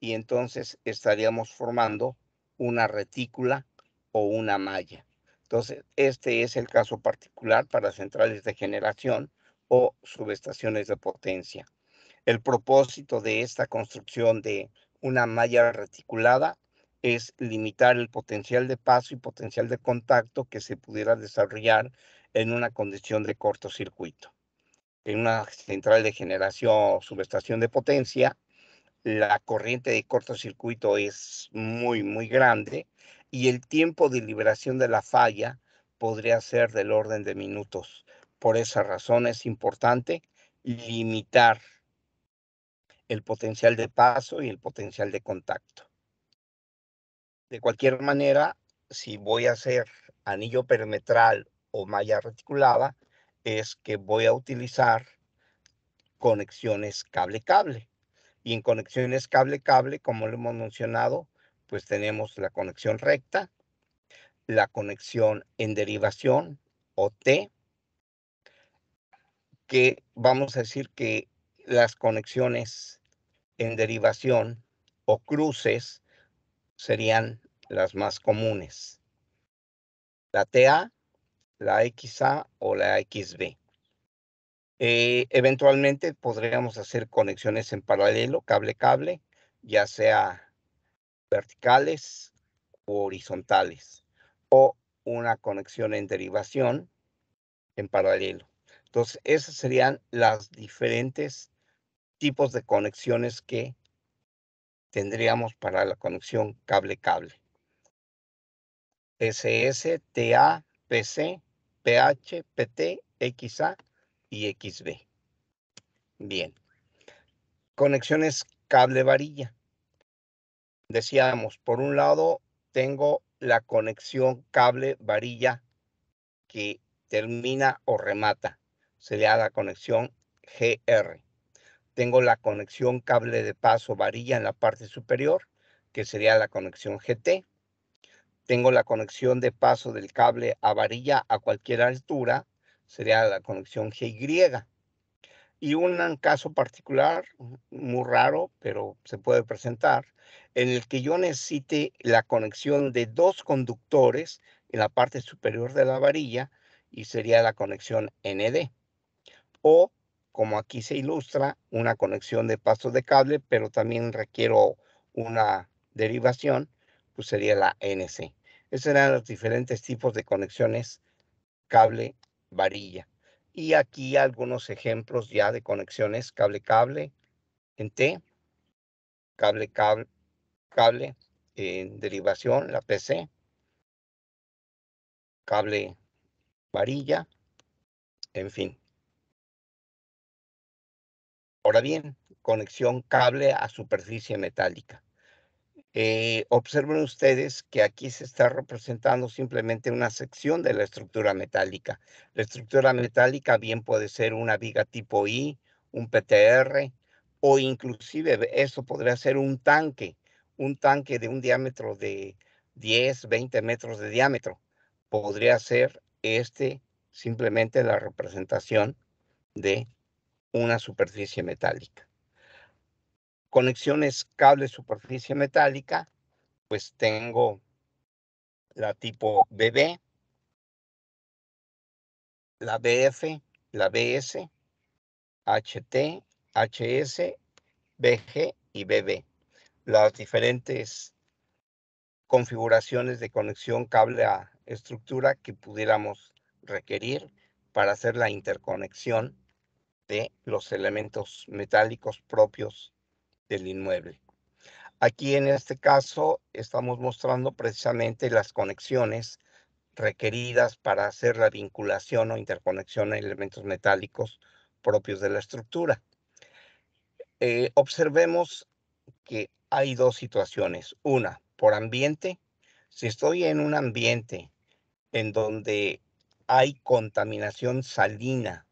y entonces estaríamos formando una retícula o una malla. Entonces, este es el caso particular para centrales de generación o subestaciones de potencia. El propósito de esta construcción de una malla reticulada es limitar el potencial de paso y potencial de contacto que se pudiera desarrollar en una condición de cortocircuito. En una central de generación o subestación de potencia, la corriente de cortocircuito es muy, muy grande y el tiempo de liberación de la falla podría ser del orden de minutos. Por esa razón es importante limitar el potencial de paso y el potencial de contacto. De cualquier manera, si voy a hacer anillo perimetral o malla reticulada, es que voy a utilizar conexiones cable-cable. Y en conexiones cable-cable, como lo hemos mencionado, pues tenemos la conexión recta, la conexión en derivación o T, que vamos a decir que las conexiones en derivación o cruces serían las más comunes. La TA, la XA o la XB. Eh, eventualmente podríamos hacer conexiones en paralelo, cable-cable, ya sea verticales o horizontales, o una conexión en derivación en paralelo. Entonces, esas serían las diferentes tipos de conexiones que tendríamos para la conexión cable-cable. SS, TA, PC, PH, PT, XA y XB. Bien. Conexiones cable-varilla. Decíamos, por un lado, tengo la conexión cable-varilla que termina o remata. Sería la conexión GR tengo la conexión cable de paso varilla en la parte superior, que sería la conexión GT. Tengo la conexión de paso del cable a varilla a cualquier altura, sería la conexión GY. Y un caso particular, muy raro, pero se puede presentar, en el que yo necesite la conexión de dos conductores en la parte superior de la varilla y sería la conexión ND. O como aquí se ilustra, una conexión de paso de cable, pero también requiero una derivación, pues sería la NC. Esos eran los diferentes tipos de conexiones cable varilla. Y aquí algunos ejemplos ya de conexiones cable-cable en T, cable-cable cable, en derivación, la PC, cable varilla, en fin. Ahora bien, conexión cable a superficie metálica. Eh, observen ustedes que aquí se está representando simplemente una sección de la estructura metálica. La estructura metálica bien puede ser una viga tipo I, un PTR, o inclusive eso podría ser un tanque, un tanque de un diámetro de 10, 20 metros de diámetro. Podría ser este simplemente la representación de una superficie metálica. Conexiones cable superficie metálica, pues tengo la tipo BB, la BF, la BS, HT, HS, BG y BB. Las diferentes configuraciones de conexión cable a estructura que pudiéramos requerir para hacer la interconexión de los elementos metálicos propios del inmueble. Aquí en este caso estamos mostrando precisamente las conexiones requeridas para hacer la vinculación o interconexión a elementos metálicos propios de la estructura. Eh, observemos que hay dos situaciones. Una, por ambiente. Si estoy en un ambiente en donde hay contaminación salina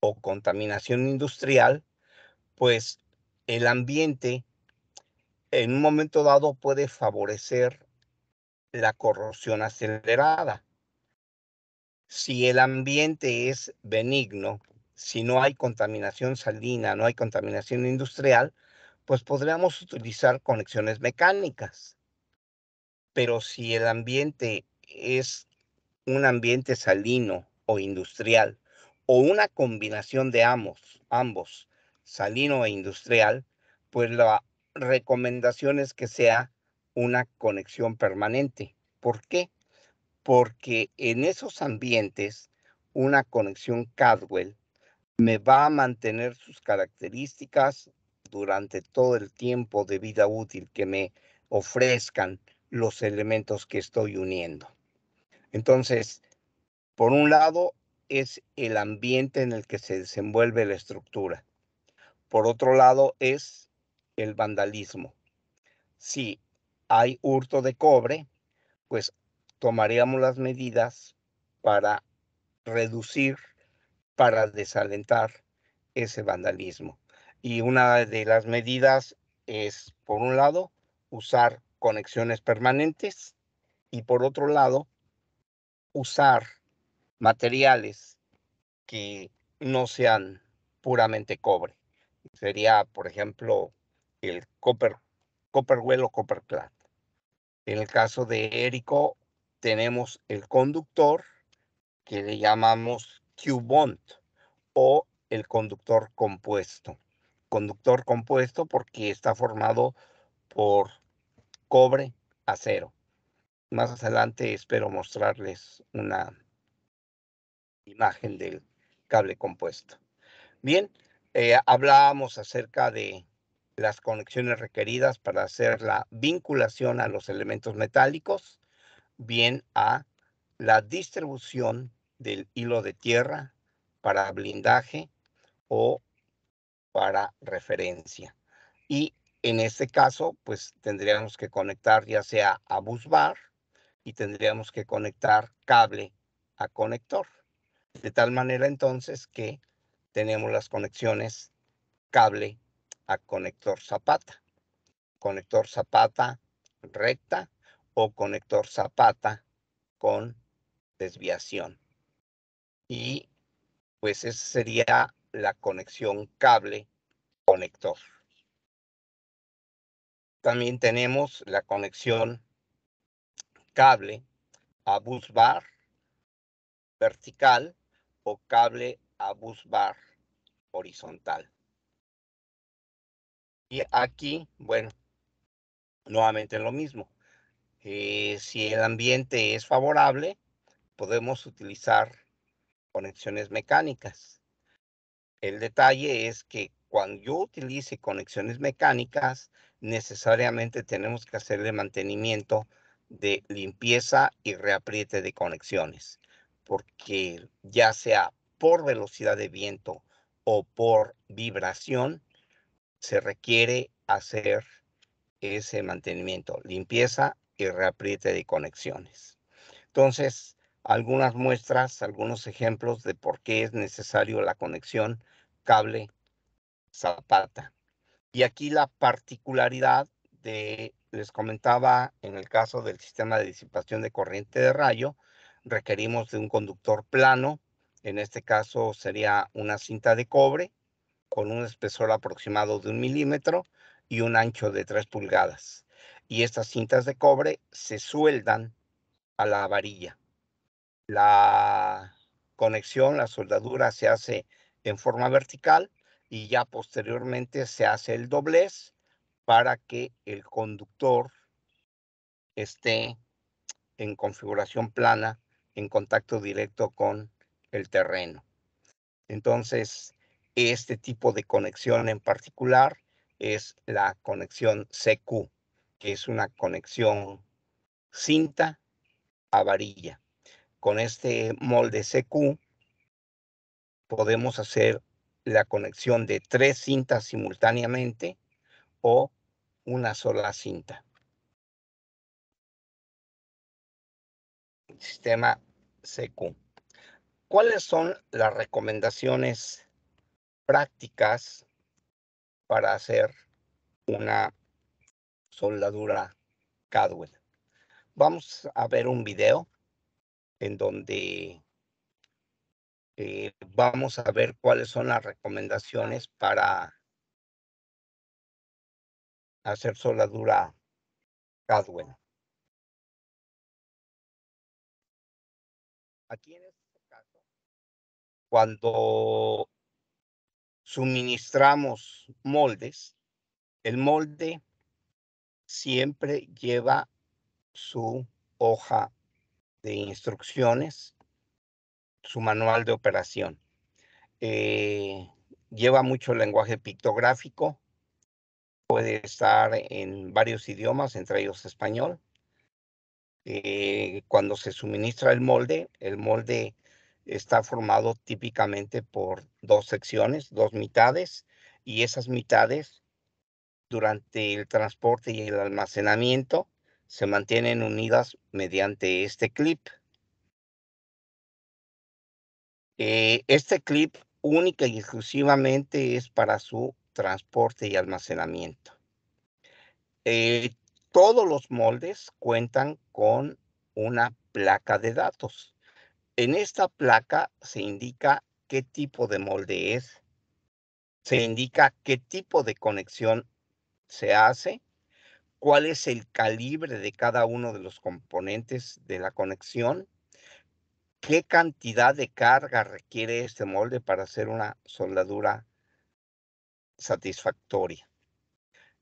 o contaminación industrial, pues el ambiente en un momento dado puede favorecer la corrosión acelerada. Si el ambiente es benigno, si no hay contaminación salina, no hay contaminación industrial, pues podríamos utilizar conexiones mecánicas. Pero si el ambiente es un ambiente salino o industrial, o una combinación de ambos, ambos, salino e industrial, pues la recomendación es que sea una conexión permanente. ¿Por qué? Porque en esos ambientes, una conexión Cadwell me va a mantener sus características durante todo el tiempo de vida útil que me ofrezcan los elementos que estoy uniendo. Entonces, por un lado, es el ambiente en el que se desenvuelve la estructura. Por otro lado es el vandalismo. Si hay hurto de cobre, pues tomaríamos las medidas para reducir, para desalentar ese vandalismo. Y una de las medidas es, por un lado, usar conexiones permanentes y por otro lado, usar materiales que no sean puramente cobre. Sería, por ejemplo, el copper, copperwell o copperclad En el caso de Érico, tenemos el conductor que le llamamos Q-bond o el conductor compuesto. Conductor compuesto porque está formado por cobre, acero. Más adelante espero mostrarles una imagen del cable compuesto. Bien, eh, hablábamos acerca de las conexiones requeridas para hacer la vinculación a los elementos metálicos, bien a la distribución del hilo de tierra para blindaje o para referencia. Y en este caso, pues tendríamos que conectar ya sea a busbar y tendríamos que conectar cable a conector. De tal manera entonces que tenemos las conexiones cable a conector zapata, conector zapata recta o conector zapata con desviación. Y pues esa sería la conexión cable conector. También tenemos la conexión cable a bus bar vertical cable a bus bar horizontal. Y aquí, bueno, nuevamente lo mismo. Eh, si el ambiente es favorable, podemos utilizar conexiones mecánicas. El detalle es que cuando yo utilice conexiones mecánicas, necesariamente tenemos que hacerle mantenimiento de limpieza y reapriete de conexiones porque ya sea por velocidad de viento o por vibración, se requiere hacer ese mantenimiento, limpieza y reapriete de conexiones. Entonces, algunas muestras, algunos ejemplos de por qué es necesario la conexión cable-zapata. Y aquí la particularidad de, les comentaba en el caso del sistema de disipación de corriente de rayo, requerimos de un conductor plano, en este caso sería una cinta de cobre con un espesor aproximado de un milímetro y un ancho de 3 pulgadas. Y estas cintas de cobre se sueldan a la varilla. La conexión, la soldadura se hace en forma vertical y ya posteriormente se hace el doblez para que el conductor esté en configuración plana en contacto directo con el terreno. Entonces, este tipo de conexión en particular es la conexión CQ, que es una conexión cinta a varilla. Con este molde CQ podemos hacer la conexión de tres cintas simultáneamente o una sola cinta. sistema seco. ¿Cuáles son las recomendaciones prácticas para hacer una soldadura Cadwell? Vamos a ver un video en donde eh, vamos a ver cuáles son las recomendaciones para hacer soldadura Cadwell. Aquí en este caso, cuando suministramos moldes, el molde siempre lleva su hoja de instrucciones, su manual de operación. Eh, lleva mucho lenguaje pictográfico, puede estar en varios idiomas, entre ellos español. Eh, cuando se suministra el molde, el molde está formado típicamente por dos secciones, dos mitades, y esas mitades durante el transporte y el almacenamiento se mantienen unidas mediante este clip. Eh, este clip única y exclusivamente es para su transporte y almacenamiento. Eh, todos los moldes cuentan con una placa de datos. En esta placa se indica qué tipo de molde es, se indica qué tipo de conexión se hace, cuál es el calibre de cada uno de los componentes de la conexión, qué cantidad de carga requiere este molde para hacer una soldadura satisfactoria.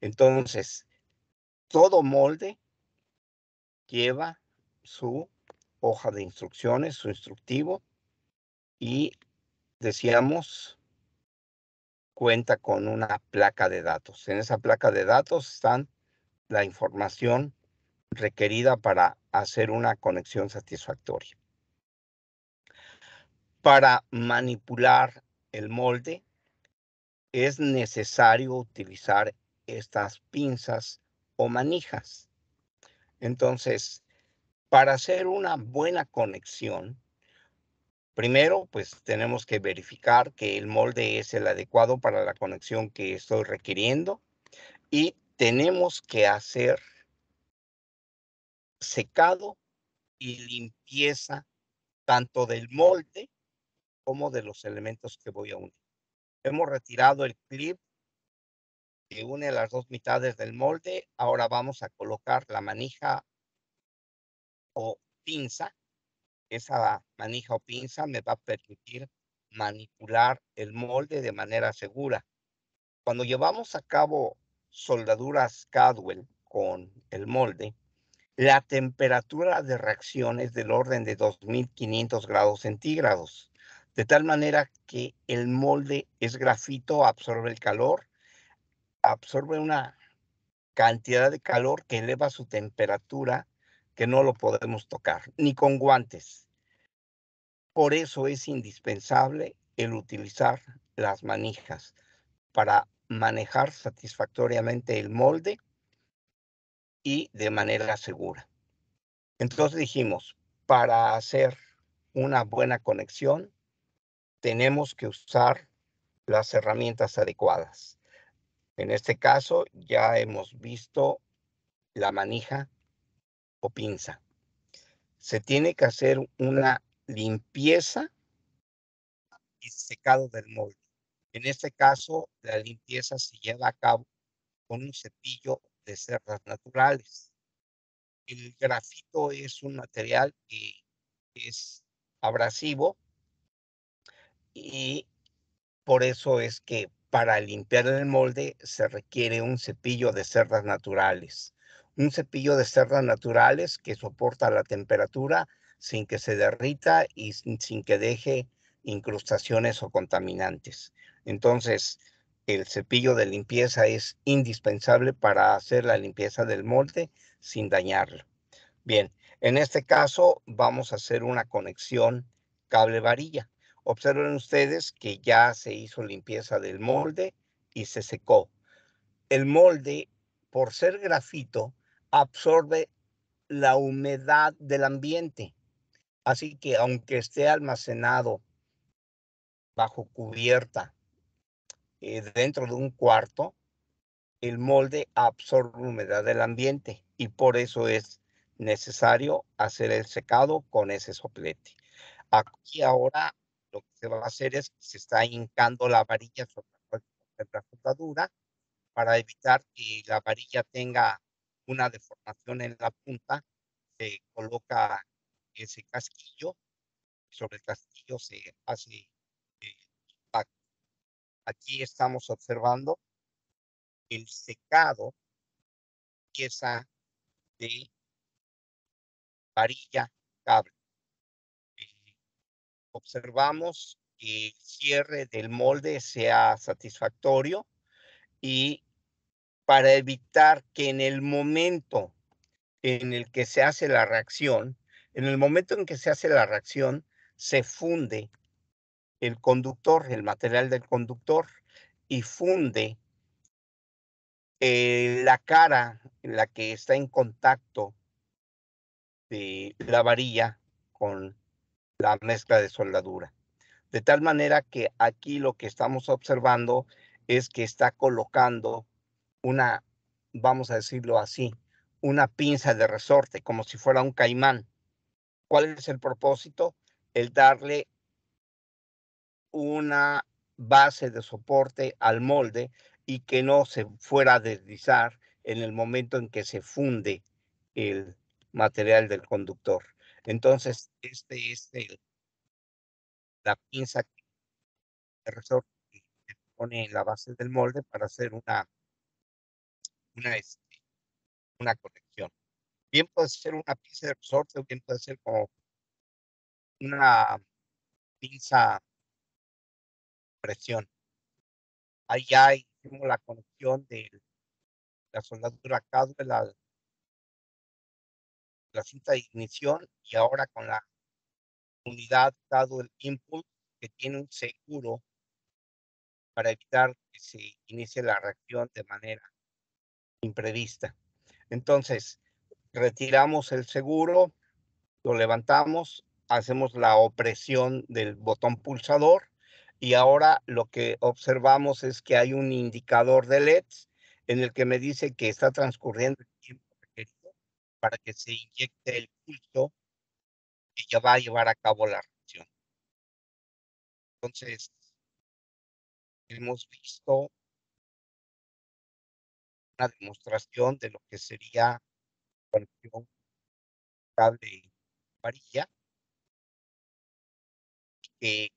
Entonces, todo molde lleva su hoja de instrucciones, su instructivo y decíamos cuenta con una placa de datos. En esa placa de datos están la información requerida para hacer una conexión satisfactoria. Para manipular el molde es necesario utilizar estas pinzas o manijas. Entonces, para hacer una buena conexión, primero, pues tenemos que verificar que el molde es el adecuado para la conexión que estoy requiriendo y tenemos que hacer secado y limpieza tanto del molde como de los elementos que voy a unir. Hemos retirado el clip que une las dos mitades del molde. Ahora vamos a colocar la manija o pinza. Esa manija o pinza me va a permitir manipular el molde de manera segura. Cuando llevamos a cabo soldaduras Cadwell con el molde, la temperatura de reacción es del orden de 2500 grados centígrados, de tal manera que el molde es grafito, absorbe el calor absorbe una cantidad de calor que eleva su temperatura que no lo podemos tocar, ni con guantes. Por eso es indispensable el utilizar las manijas para manejar satisfactoriamente el molde y de manera segura. Entonces dijimos, para hacer una buena conexión, tenemos que usar las herramientas adecuadas. En este caso ya hemos visto la manija o pinza. Se tiene que hacer una limpieza y secado del molde. En este caso, la limpieza se lleva a cabo con un cepillo de cerdas naturales. El grafito es un material que es abrasivo y por eso es que para limpiar el molde se requiere un cepillo de cerdas naturales. Un cepillo de cerdas naturales que soporta la temperatura sin que se derrita y sin, que deje incrustaciones o contaminantes. Entonces, el cepillo de limpieza es indispensable para hacer la limpieza del molde sin dañarlo. Bien, en este caso vamos a hacer una conexión cable varilla. Observen ustedes que ya se hizo limpieza del molde y se secó. El molde, por ser grafito, absorbe la humedad del ambiente. Así que aunque esté almacenado bajo cubierta eh, dentro de un cuarto, el molde absorbe humedad del ambiente y por eso es necesario hacer el secado con ese soplete. Aquí ahora va a hacer es que se está hincando la varilla sobre la fundadura para evitar que la varilla tenga una deformación en la punta. Se coloca ese casquillo, sobre el casquillo se hace. Eh, aquí estamos observando el secado, pieza de varilla, cable observamos que el cierre del molde sea satisfactorio y para evitar que en el momento en el que se hace la reacción, en el momento en que se hace la reacción, se funde el conductor, el material del conductor, y funde eh, la cara en la que está en contacto de la varilla con la mezcla de soldadura. De tal manera que aquí lo que estamos observando es que está colocando una, vamos a decirlo así, una pinza de resorte, como si fuera un caimán. ¿Cuál es el propósito? El darle una base de soporte al molde y que no se fuera a deslizar en el momento en que se funde el material del conductor. Entonces, este es el, la pinza que resorte que se pone en la base del molde para hacer una, una, este, una conexión. Bien puede ser una pinza de resorte o bien puede ser como una pinza presión. Allá hicimos la conexión de la soldadura de la cinta de ignición y ahora con la unidad dado el impulso que tiene un seguro para evitar que se inicie la reacción de manera imprevista. Entonces, retiramos el seguro, lo levantamos, hacemos la opresión del botón pulsador y ahora lo que observamos es que hay un indicador de LEDs en el que me dice que está transcurriendo el tiempo para que se inyecte el pulso que ya va a llevar a cabo la reacción. Entonces, hemos visto una demostración de lo que sería conexión cable varilla que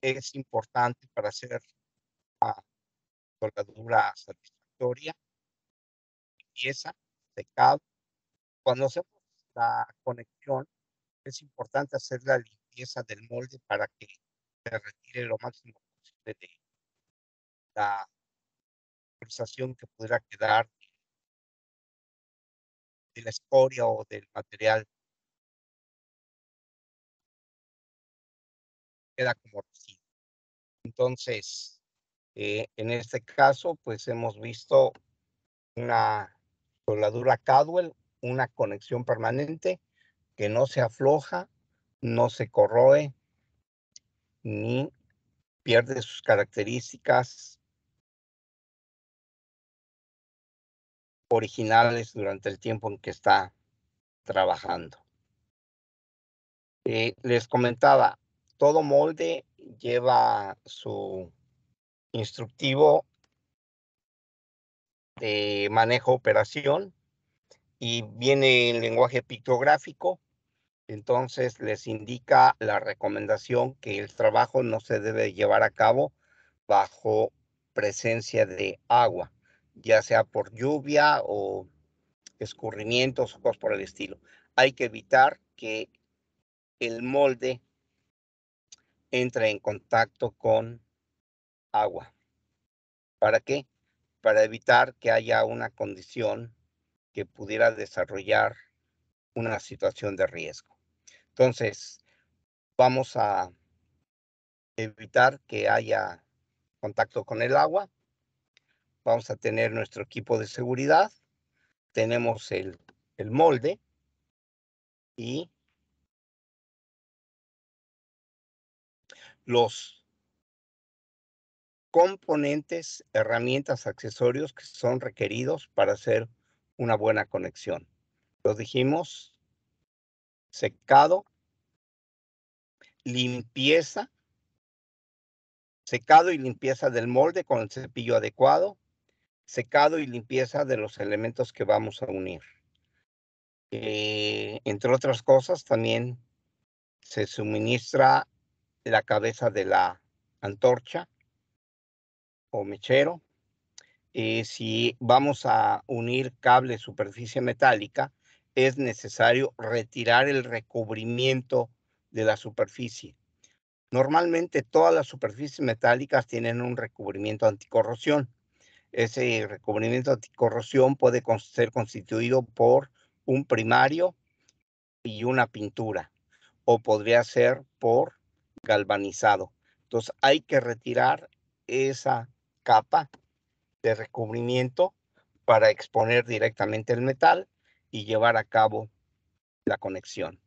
es importante para hacer la soldadura satisfactoria. Pieza, secado, cuando hacemos la conexión, es importante hacer la limpieza del molde para que se retire lo máximo posible de la pulsación que pudiera quedar de la escoria o del material. Queda como residuo. Entonces, eh, en este caso, pues hemos visto una soldadura Cadwell una conexión permanente que no se afloja, no se corroe, ni pierde sus características originales durante el tiempo en que está trabajando. Eh, les comentaba, todo molde lleva su instructivo de manejo operación y viene en lenguaje pictográfico, entonces les indica la recomendación que el trabajo no se debe llevar a cabo bajo presencia de agua, ya sea por lluvia o escurrimientos o cosas por el estilo. Hay que evitar que el molde entre en contacto con agua. ¿Para qué? Para evitar que haya una condición que pudiera desarrollar una situación de riesgo. Entonces, vamos a evitar que haya contacto con el agua. Vamos a tener nuestro equipo de seguridad. Tenemos el, molde y los componentes, herramientas, accesorios que son requeridos para hacer una buena conexión. Lo dijimos, secado, limpieza, secado y limpieza del molde con el cepillo adecuado, secado y limpieza de los elementos que vamos a unir. Eh, entre otras cosas, también se suministra la cabeza de la antorcha o mechero eh, si vamos a unir cable superficie metálica, es necesario retirar el recubrimiento de la superficie. Normalmente todas las superficies metálicas tienen un recubrimiento anticorrosión. Ese recubrimiento anticorrosión puede ser constituido por un primario y una pintura, o podría ser por galvanizado. Entonces hay que retirar esa capa de recubrimiento para exponer directamente el metal y llevar a cabo la conexión.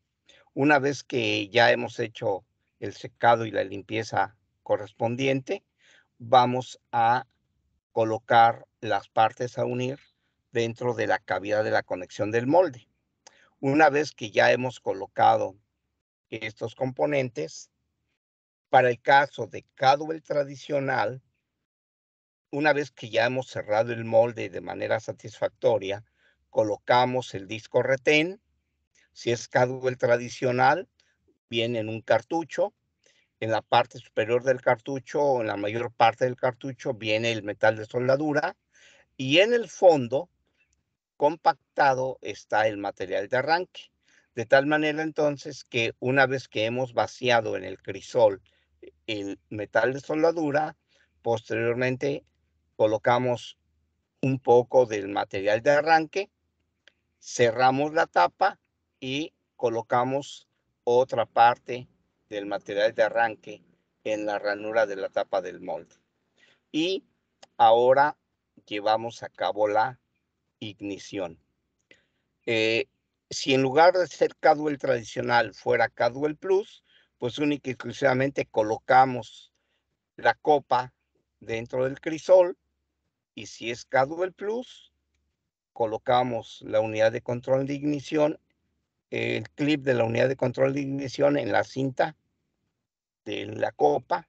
Una vez que ya hemos hecho el secado y la limpieza correspondiente, vamos a colocar las partes a unir dentro de la cavidad de la conexión del molde. Una vez que ya hemos colocado estos componentes, para el caso de Cadwell tradicional, una vez que ya hemos cerrado el molde de manera satisfactoria, colocamos el disco retén. Si es el tradicional, viene en un cartucho. En la parte superior del cartucho, o en la mayor parte del cartucho, viene el metal de soldadura. Y en el fondo, compactado, está el material de arranque. De tal manera entonces que una vez que hemos vaciado en el crisol eh, el metal de soldadura, posteriormente colocamos un poco del material de arranque, cerramos la tapa y colocamos otra parte del material de arranque en la ranura de la tapa del molde. Y ahora llevamos a cabo la ignición. Eh, si en lugar de ser Cadwell tradicional fuera Cadwell Plus, pues única y exclusivamente colocamos la copa dentro del crisol y si es Cadwell Plus, colocamos la unidad de control de ignición, el clip de la unidad de control de ignición en la cinta de la copa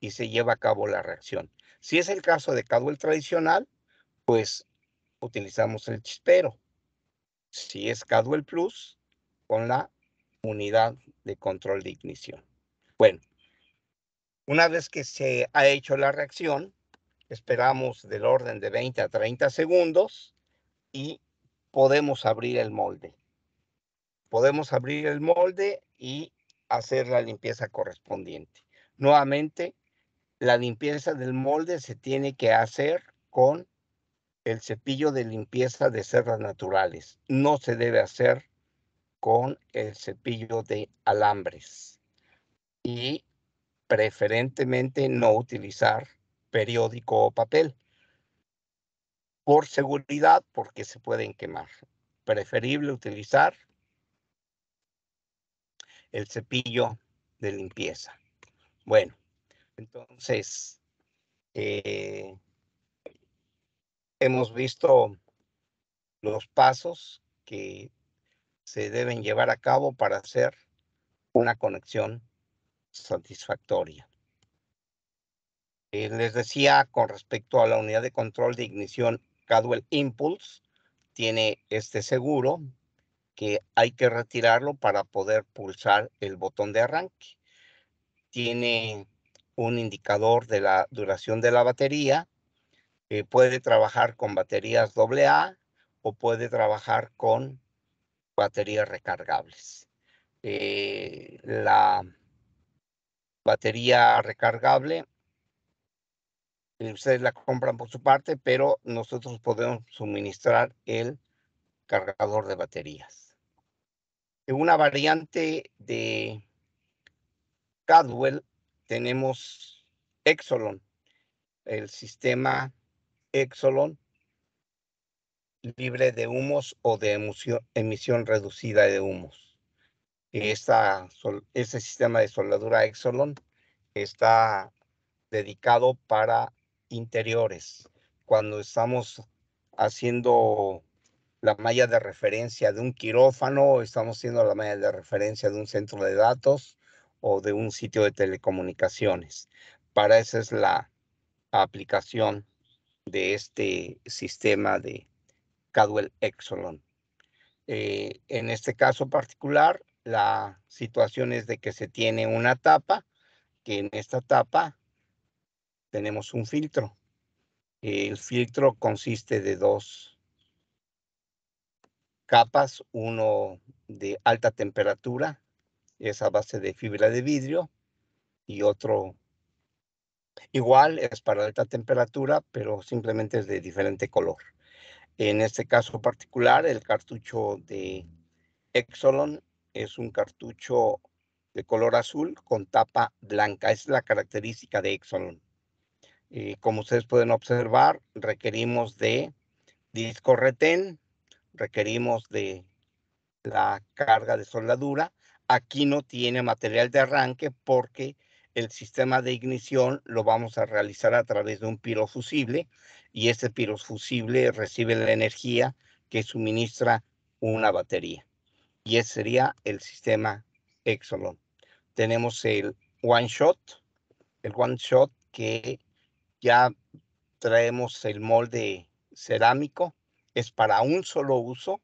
y se lleva a cabo la reacción. Si es el caso de Cadwell tradicional, pues utilizamos el chispero. Si es Cadwell Plus, con la unidad de control de ignición. Bueno, una vez que se ha hecho la reacción, esperamos del orden de 20 a 30 segundos y podemos abrir el molde. Podemos abrir el molde y hacer la limpieza correspondiente. Nuevamente, la limpieza del molde se tiene que hacer con el cepillo de limpieza de cerdas naturales. No se debe hacer con el cepillo de alambres. Y preferentemente no utilizar periódico o papel. Por seguridad, porque se pueden quemar. Preferible utilizar el cepillo de limpieza. Bueno, entonces, eh, hemos visto los pasos que se deben llevar a cabo para hacer una conexión satisfactoria. Eh, les decía con respecto a la unidad de control de ignición Cadwell Impulse, tiene este seguro que hay que retirarlo para poder pulsar el botón de arranque. Tiene un indicador de la duración de la batería. Eh, puede trabajar con baterías AA o puede trabajar con baterías recargables. Eh, la batería recargable ustedes la compran por su parte, pero nosotros podemos suministrar el cargador de baterías. En Una variante de Cadwell tenemos Exolon, el sistema Exolon libre de humos o de emisión, reducida de humos. este sistema de soldadura Exolon está dedicado para interiores, cuando estamos haciendo la malla de referencia de un quirófano, estamos haciendo la malla de referencia de un centro de datos o de un sitio de telecomunicaciones. Para esa es la aplicación de este sistema de Cadwell Exolon. Eh, en este caso particular, la situación es de que se tiene una tapa, que en esta tapa tenemos un filtro. El filtro consiste de dos capas, uno de alta temperatura, es a base de fibra de vidrio, y otro igual, es para alta temperatura, pero simplemente es de diferente color. En este caso particular, el cartucho de Exolon es un cartucho de color azul con tapa blanca. Es la característica de Exxon. Eh, como ustedes pueden observar, requerimos de disco retén, requerimos de la carga de soldadura. Aquí no tiene material de arranque porque el sistema de ignición lo vamos a realizar a través de un pirofusible y este pirofusible recibe la energía que suministra una batería. Y ese sería el sistema Exolon. Tenemos el One Shot, el One Shot que ya traemos el molde cerámico, es para un solo uso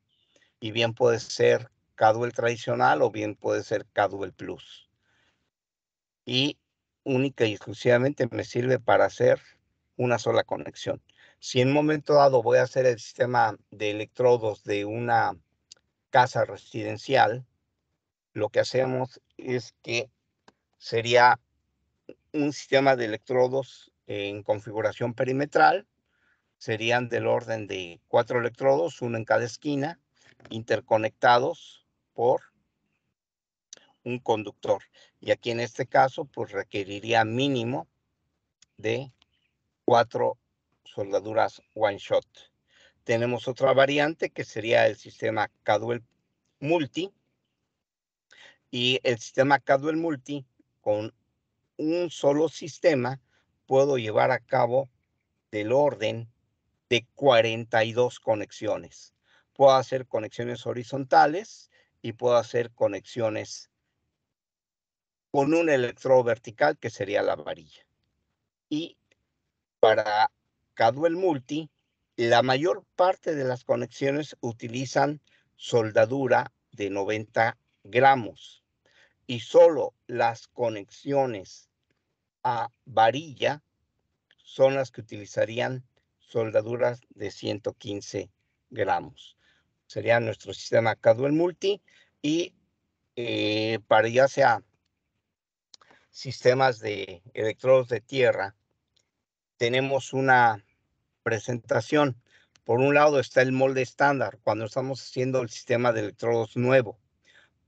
y bien puede ser Caduel tradicional o bien puede ser Caduel Plus. Y única y exclusivamente me sirve para hacer una sola conexión. Si en un momento dado voy a hacer el sistema de electrodos de una casa residencial, lo que hacemos es que sería un sistema de electrodos en configuración perimetral serían del orden de cuatro electrodos, uno en cada esquina, interconectados por un conductor. Y aquí en este caso, pues requeriría mínimo de cuatro soldaduras one shot. Tenemos otra variante que sería el sistema Cadwell Multi. Y el sistema Cadwell Multi con un solo sistema puedo llevar a cabo del orden de 42 conexiones. Puedo hacer conexiones horizontales y puedo hacer conexiones con un electrodo vertical que sería la varilla. Y para Cadwell Multi, la mayor parte de las conexiones utilizan soldadura de 90 gramos y solo las conexiones varilla son las que utilizarían soldaduras de 115 gramos. Sería nuestro sistema Cadwell Multi y eh, para ya sea sistemas de electrodos de tierra, tenemos una presentación. Por un lado está el molde estándar cuando estamos haciendo el sistema de electrodos nuevo,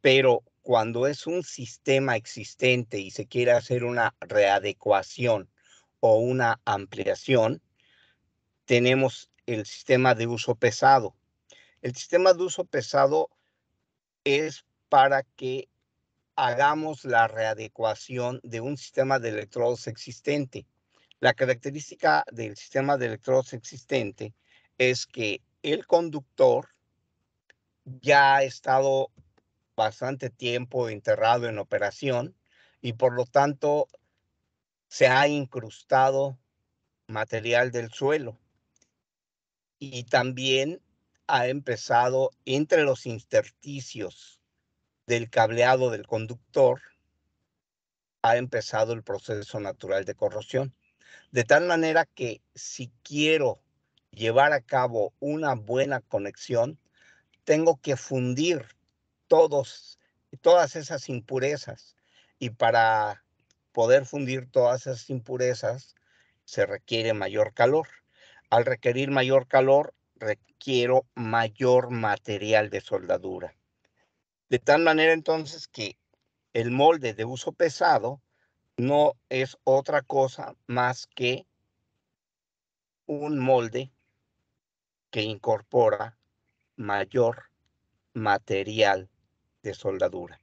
pero cuando es un sistema existente y se quiere hacer una readecuación o una ampliación, tenemos el sistema de uso pesado. El sistema de uso pesado es para que hagamos la readecuación de un sistema de electrodos existente. La característica del sistema de electrodos existente es que el conductor ya ha estado bastante tiempo enterrado en operación y por lo tanto se ha incrustado material del suelo. Y también ha empezado entre los intersticios del cableado del conductor, ha empezado el proceso natural de corrosión. De tal manera que si quiero llevar a cabo una buena conexión, tengo que fundir todos, todas esas impurezas. Y para poder fundir todas esas impurezas se requiere mayor calor. Al requerir mayor calor, requiero mayor material de soldadura. De tal manera entonces que el molde de uso pesado no es otra cosa más que un molde que incorpora mayor material de soldadura.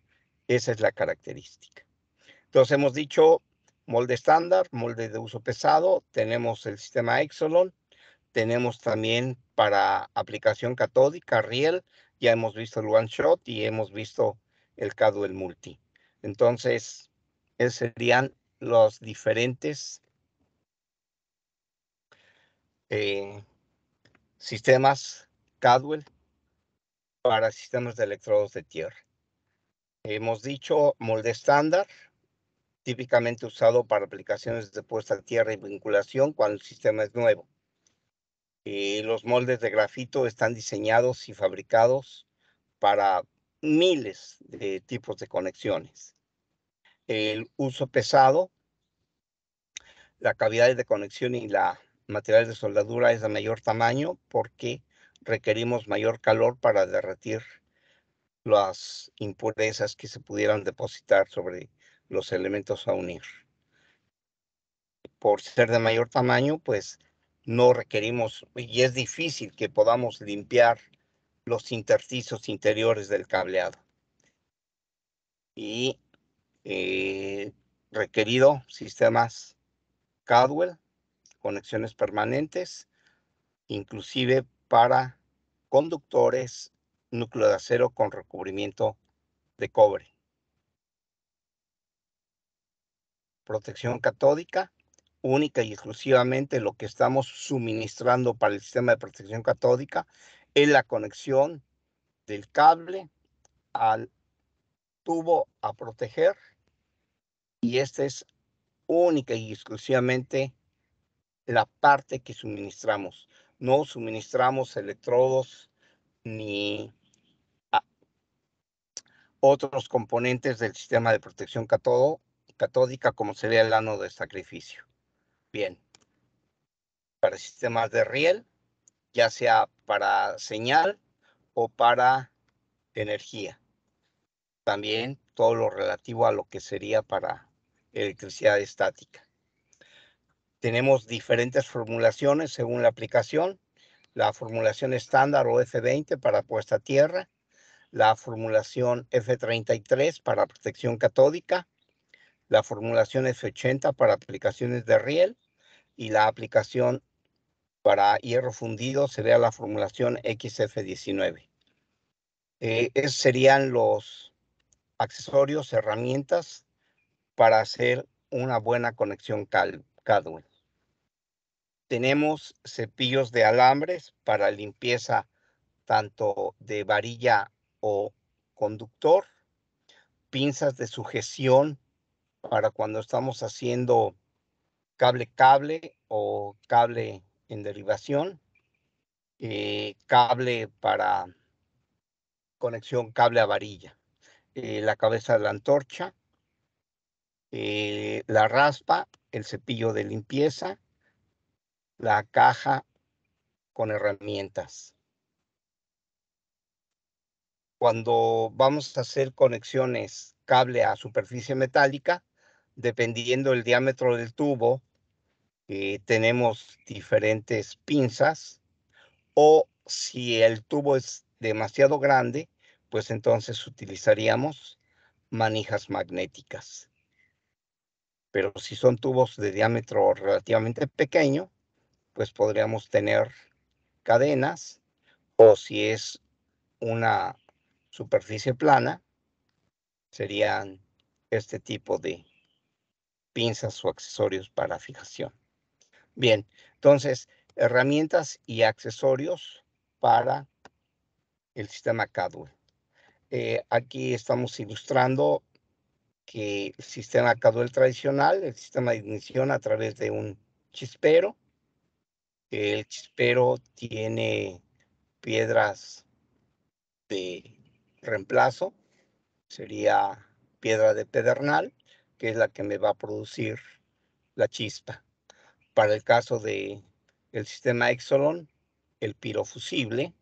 Esa es la característica. Entonces hemos dicho molde estándar, molde de uso pesado, tenemos el sistema Exolon, tenemos también para aplicación catódica, riel, ya hemos visto el one shot y hemos visto el Cadwell multi. Entonces, esos serían los diferentes eh, sistemas Cadwell para sistemas de electrodos de tierra. Hemos dicho molde estándar, típicamente usado para aplicaciones de puesta a tierra y vinculación cuando el sistema es nuevo. Eh, los moldes de grafito están diseñados y fabricados para miles de tipos de conexiones. El uso pesado, la cavidad de conexión y la material de soldadura es de mayor tamaño porque requerimos mayor calor para derretir las impurezas que se pudieran depositar sobre los elementos a unir. Por ser de mayor tamaño, pues no requerimos, y es difícil que podamos limpiar los intersticios interiores del cableado. Y eh, requerido sistemas Cadwell, conexiones permanentes, inclusive para conductores núcleo de acero con recubrimiento de cobre. Protección catódica, única y exclusivamente lo que estamos suministrando para el sistema de protección catódica es la conexión del cable al tubo a proteger y esta es única y exclusivamente la parte que suministramos. No suministramos electrodos ni otros componentes del sistema de protección catódica, como sería el ano de sacrificio. Bien. Para sistemas de riel, ya sea para señal o para energía. También todo lo relativo a lo que sería para electricidad estática. Tenemos diferentes formulaciones según la aplicación. La formulación estándar o F20 para puesta a tierra, la formulación F33 para protección catódica, la formulación F80 para aplicaciones de riel y la aplicación para hierro fundido sería la formulación XF19. Eh, esos serían los accesorios, herramientas para hacer una buena conexión cal Tenemos cepillos de alambres para limpieza tanto de varilla o conductor, pinzas de sujeción para cuando estamos haciendo cable-cable o cable en derivación, eh, cable para conexión cable a varilla, eh, la cabeza de la antorcha, eh, la raspa, el cepillo de limpieza, la caja con herramientas cuando vamos a hacer conexiones cable a superficie metálica, dependiendo del diámetro del tubo, eh, tenemos diferentes pinzas o si el tubo es demasiado grande, pues entonces utilizaríamos manijas magnéticas. Pero si son tubos de diámetro relativamente pequeño, pues podríamos tener cadenas o si es una superficie plana serían este tipo de pinzas o accesorios para fijación. Bien, entonces, herramientas y accesorios para el sistema CADWELL. Eh, aquí estamos ilustrando que el sistema CADWELL tradicional, el sistema de ignición a través de un chispero. El chispero tiene piedras de reemplazo sería piedra de pedernal, que es la que me va a producir la chispa. Para el caso de el sistema Exolon, el pirofusible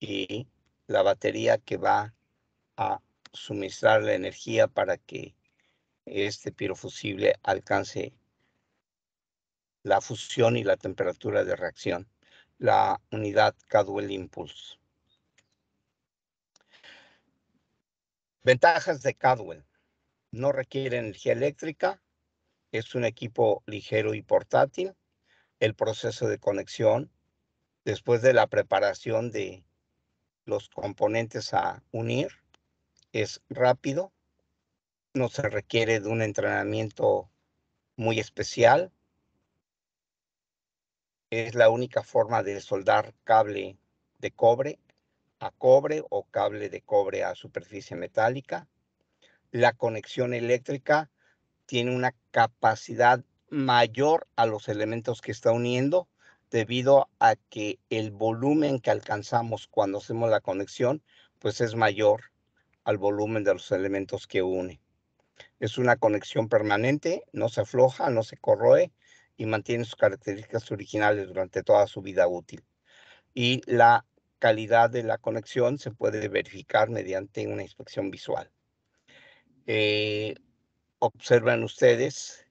y la batería que va a suministrar la energía para que este pirofusible alcance la fusión y la temperatura de reacción, la unidad el Impulse. Ventajas de Cadwell. No requiere energía eléctrica. Es un equipo ligero y portátil. El proceso de conexión. Después de la preparación de los componentes a unir, es rápido. No se requiere de un entrenamiento muy especial. Es la única forma de soldar cable de cobre a cobre o cable de cobre a superficie metálica. La conexión eléctrica tiene una capacidad mayor a los elementos que está uniendo debido a que el volumen que alcanzamos cuando hacemos la conexión pues es mayor al volumen de los elementos que une. Es una conexión permanente, no se afloja, no se corroe y mantiene sus características originales durante toda su vida útil. Y la calidad de la conexión se puede verificar mediante una inspección visual. observen eh, observan ustedes,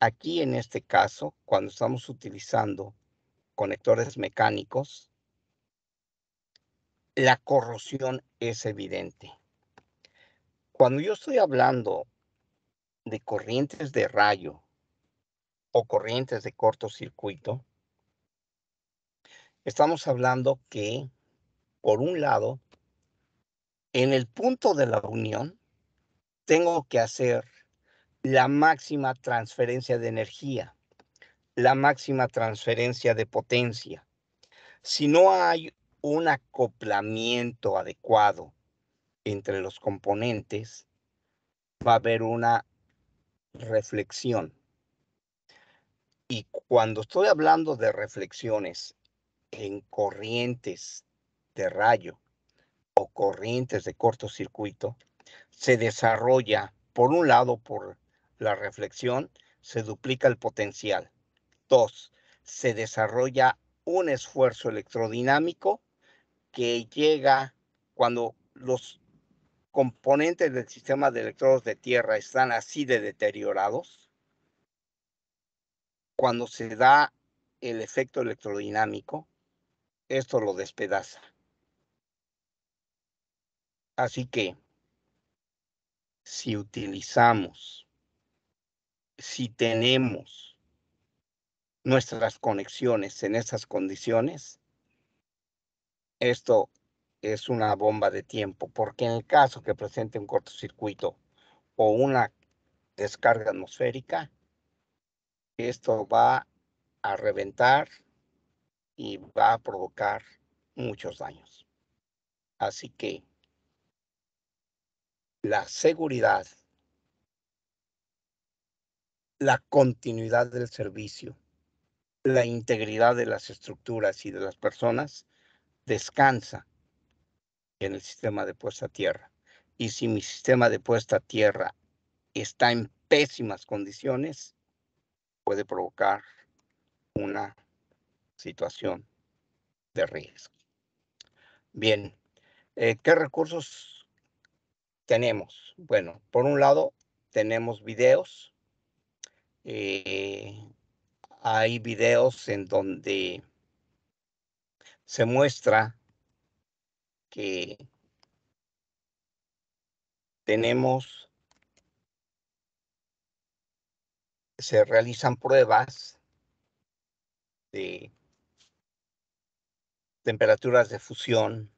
aquí en este caso, cuando estamos utilizando conectores mecánicos, la corrosión es evidente. Cuando yo estoy hablando de corrientes de rayo o corrientes de cortocircuito, estamos hablando que, por un lado, en el punto de la unión, tengo que hacer la máxima transferencia de energía, la máxima transferencia de potencia. Si no hay un acoplamiento adecuado entre los componentes, va a haber una reflexión. Y cuando estoy hablando de reflexiones en corrientes de rayo o corrientes de cortocircuito se desarrolla, por un lado, por la reflexión, se duplica el potencial. Dos, se desarrolla un esfuerzo electrodinámico que llega cuando los componentes del sistema de electrodos de tierra están así de deteriorados, cuando se da el efecto electrodinámico, esto lo despedaza. Así que, si utilizamos, si tenemos nuestras conexiones en esas condiciones, esto es una bomba de tiempo, porque en el caso que presente un cortocircuito o una descarga atmosférica, esto va a reventar y va a provocar muchos daños. Así que la seguridad, la continuidad del servicio, la integridad de las estructuras y de las personas descansa en el sistema de puesta a tierra. Y si mi sistema de puesta a tierra está en pésimas condiciones, puede provocar una situación de riesgo. Bien, eh, ¿qué recursos tenemos? Bueno, por un lado tenemos videos. Eh, hay videos en donde se muestra que tenemos, se realizan pruebas de temperaturas de fusión,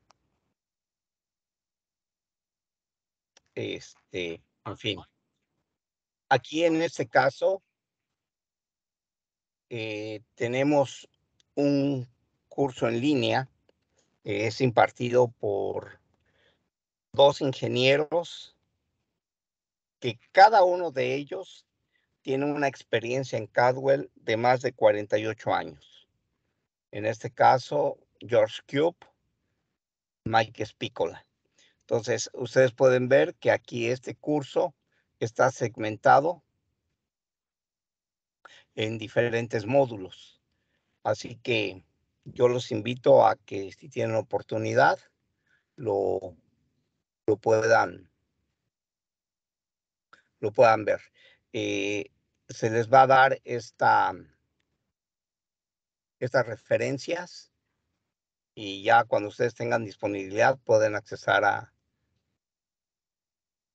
este, en fin. Aquí en este caso eh, tenemos un curso en línea, es impartido por dos ingenieros que cada uno de ellos tiene una experiencia en Cadwell de más de 48 años. En este caso, George Cube, Mike Spicola. Entonces, ustedes pueden ver que aquí este curso está segmentado en diferentes módulos. Así que yo los invito a que si tienen oportunidad, lo, puedan lo puedan ver. Eh, se les va a dar esta, estas referencias y ya cuando ustedes tengan disponibilidad pueden accesar a,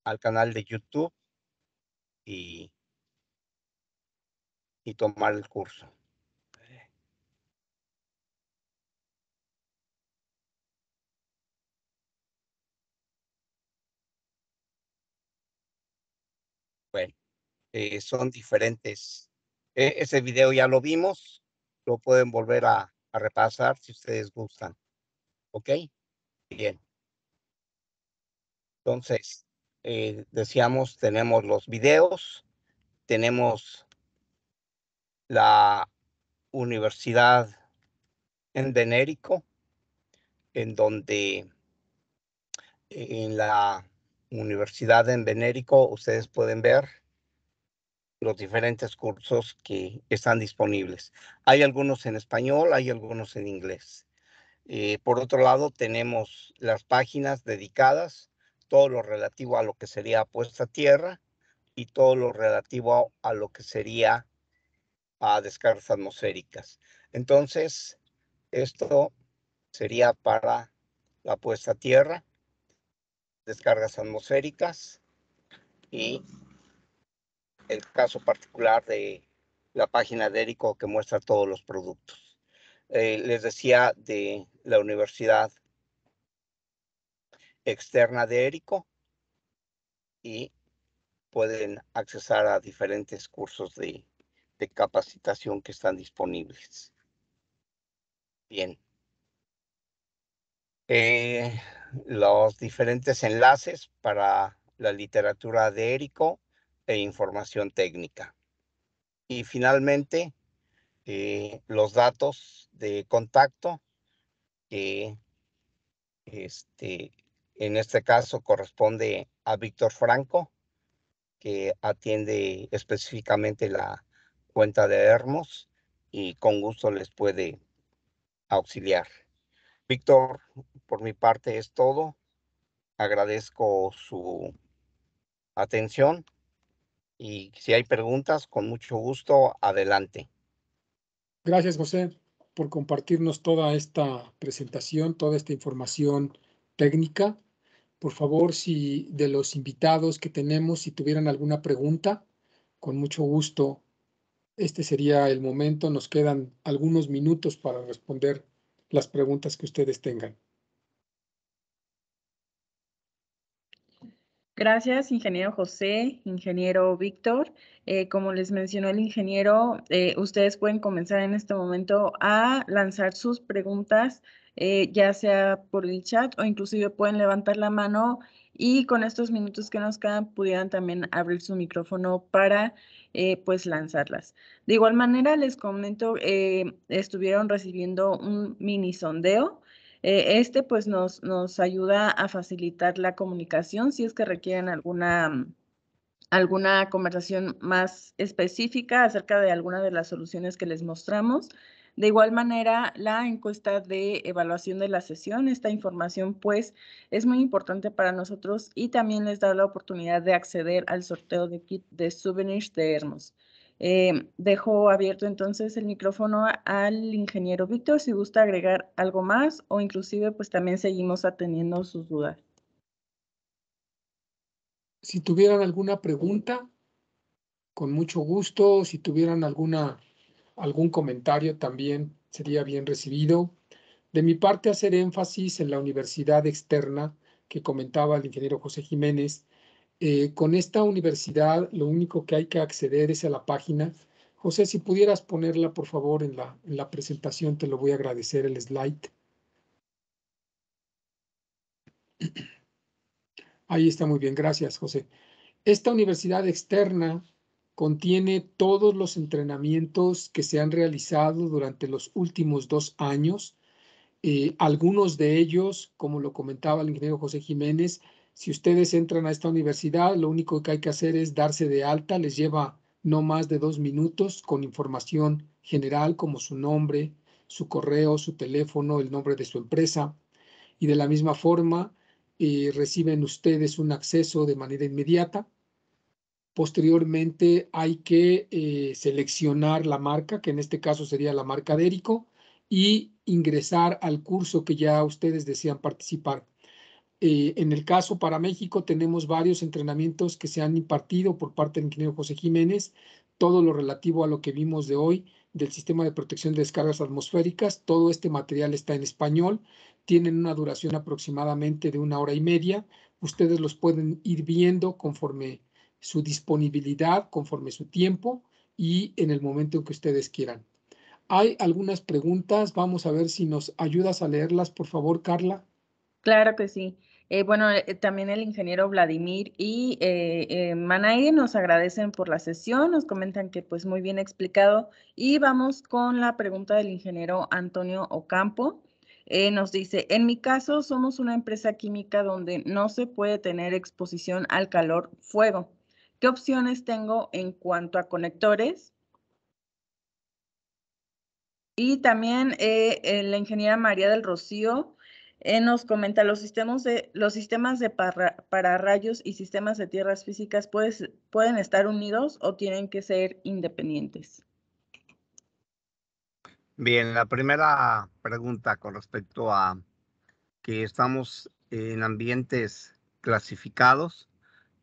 al canal de YouTube y, y tomar el curso. Bueno, eh, son diferentes. E, ese video ya lo vimos, lo pueden volver a, a repasar si ustedes gustan. ¿Ok? Bien. Entonces, eh, decíamos, tenemos los videos, tenemos la universidad en Venérico, en donde eh, en la universidad en Benérico ustedes pueden ver los diferentes cursos que están disponibles. Hay algunos en español, hay algunos en inglés. Eh, por otro lado, tenemos las páginas dedicadas, todo lo relativo a lo que sería puesta a tierra y todo lo relativo a, lo que sería a descargas atmosféricas. Entonces, esto sería para la puesta a tierra, descargas atmosféricas y el caso particular de la página de Erico que muestra todos los productos. Eh, les decía de la universidad externa de Erico y pueden accesar a diferentes cursos de, capacitación que están disponibles. Bien. Eh, los diferentes enlaces para la literatura de Érico e información técnica. Y finalmente, eh, los datos de contacto que este, en este caso corresponde a Víctor Franco, que atiende específicamente la cuenta de Hermos y con gusto les puede auxiliar. Víctor, por mi parte es todo. Agradezco su atención y si hay preguntas, con mucho gusto, adelante. Gracias, José, por compartirnos toda esta presentación, toda esta información técnica. Por favor, si de los invitados que tenemos, si tuvieran alguna pregunta, con mucho gusto, este sería el momento. Nos quedan algunos minutos para responder las preguntas que ustedes tengan. Gracias, ingeniero José, ingeniero Víctor. Eh, como les mencionó el ingeniero, eh, ustedes pueden comenzar en este momento a lanzar sus preguntas, eh, ya sea por el chat o inclusive pueden levantar la mano y con estos minutos que nos quedan pudieran también abrir su micrófono para pues lanzarlas. De igual manera, les comento, estuvieron recibiendo un mini sondeo eh, este pues nos, ayuda a facilitar la comunicación si es que requieren alguna mm, alguna conversación más específica acerca de alguna de las soluciones que les mostramos. De igual manera, la encuesta de evaluación de la sesión, esta información pues es muy importante para nosotros y también les da la oportunidad de acceder al sorteo de kit de souvenirs de Hermos. Eh, dejo abierto entonces el micrófono al ingeniero Víctor si gusta agregar algo más o inclusive pues también seguimos atendiendo sus dudas. Si tuvieran alguna pregunta, con mucho gusto, si tuvieran alguna, algún comentario también sería bien recibido. De mi parte, hacer énfasis en la universidad externa que comentaba el ingeniero José Jiménez, eh, con esta universidad lo único que hay que acceder es a la página. José, si pudieras ponerla, por favor, en la, presentación, te lo voy a agradecer el slide. Ahí está muy bien, gracias José. Esta universidad externa contiene todos los entrenamientos que se han realizado durante los últimos dos años. Eh, algunos de ellos, como lo comentaba el ingeniero José Jiménez, si ustedes entran a esta universidad, lo único que hay que hacer es darse de alta, les lleva no más de dos minutos con información general como su nombre, su correo, su teléfono, el nombre de su empresa. Y de la misma forma, eh, reciben ustedes un acceso de manera inmediata. Posteriormente hay que eh, seleccionar la marca, que en este caso sería la marca de Erico, y ingresar al curso que ya ustedes desean participar. Eh, en el caso para México tenemos varios entrenamientos que se han impartido por parte del ingeniero José Jiménez, todo lo relativo a lo que vimos de hoy del sistema de protección de descargas atmosféricas. Todo este material está en español, tienen una duración aproximadamente de una hora y media. Ustedes los pueden ir viendo conforme su disponibilidad, conforme su tiempo y en el momento en que ustedes quieran. Hay algunas preguntas, vamos a ver si nos ayudas a leerlas, por favor, Carla. Claro que sí. Eh, bueno, eh, eh, también el ingeniero Vladimir y eh, nos agradecen por la sesión, nos comentan que pues muy bien explicado y vamos con la pregunta del ingeniero Antonio Ocampo. nos dice, en mi caso somos una empresa química donde no se puede tener exposición al calor fuego. ¿Qué opciones tengo en cuanto a conectores? Y también la ingeniera María del Rocío eh, nos comenta, los sistemas de, los sistemas de pararrayos y sistemas de tierras físicas pues, pueden estar unidos o tienen que ser independientes. Bien, la primera pregunta con respecto a que estamos en ambientes clasificados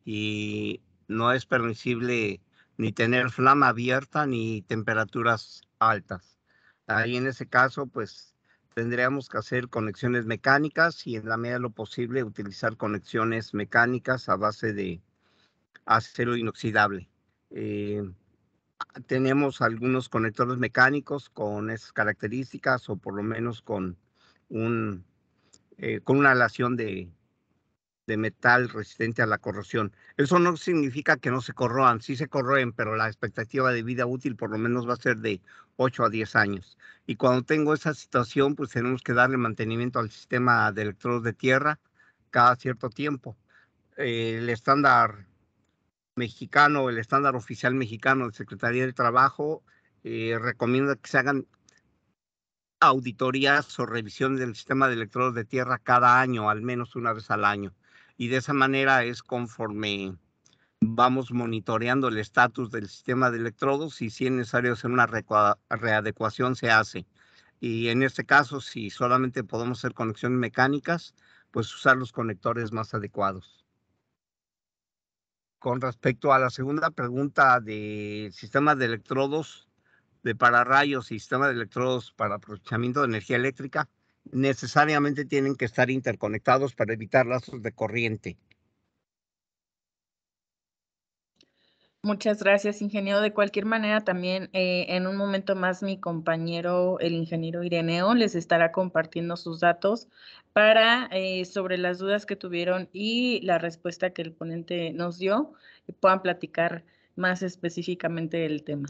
y no es permisible ni tener flama abierta ni temperaturas altas. Ahí en ese caso, pues tendríamos que hacer conexiones mecánicas y en la medida de lo posible utilizar conexiones mecánicas a base de acero inoxidable. Eh, tenemos algunos conectores mecánicos con esas características o por lo menos con, un, eh, con una relación de de metal resistente a la corrosión. Eso no significa que no se corroan, sí se corroen, pero la expectativa de vida útil por lo menos va a ser de 8 a 10 años. Y cuando tengo esa situación, pues tenemos que darle mantenimiento al sistema de electrodos de tierra cada cierto tiempo. Eh, el estándar mexicano, el estándar oficial mexicano de Secretaría del Trabajo eh, recomienda que se hagan auditorías o revisiones del sistema de electrodos de tierra cada año, al menos una vez al año y de esa manera es conforme vamos monitoreando el estatus del sistema de electrodos y si es necesario hacer una readecuación se hace. Y en este caso, si solamente podemos hacer conexiones mecánicas, pues usar los conectores más adecuados. Con respecto a la segunda pregunta de sistema de electrodos de pararrayos y sistema de electrodos para aprovechamiento de energía eléctrica, necesariamente tienen que estar interconectados para evitar lazos de corriente. Muchas gracias, ingeniero. De cualquier manera, también eh, en un momento más mi compañero, el ingeniero Ireneo, les estará compartiendo sus datos para eh, sobre las dudas que tuvieron y la respuesta que el ponente nos dio, puedan platicar más específicamente el tema.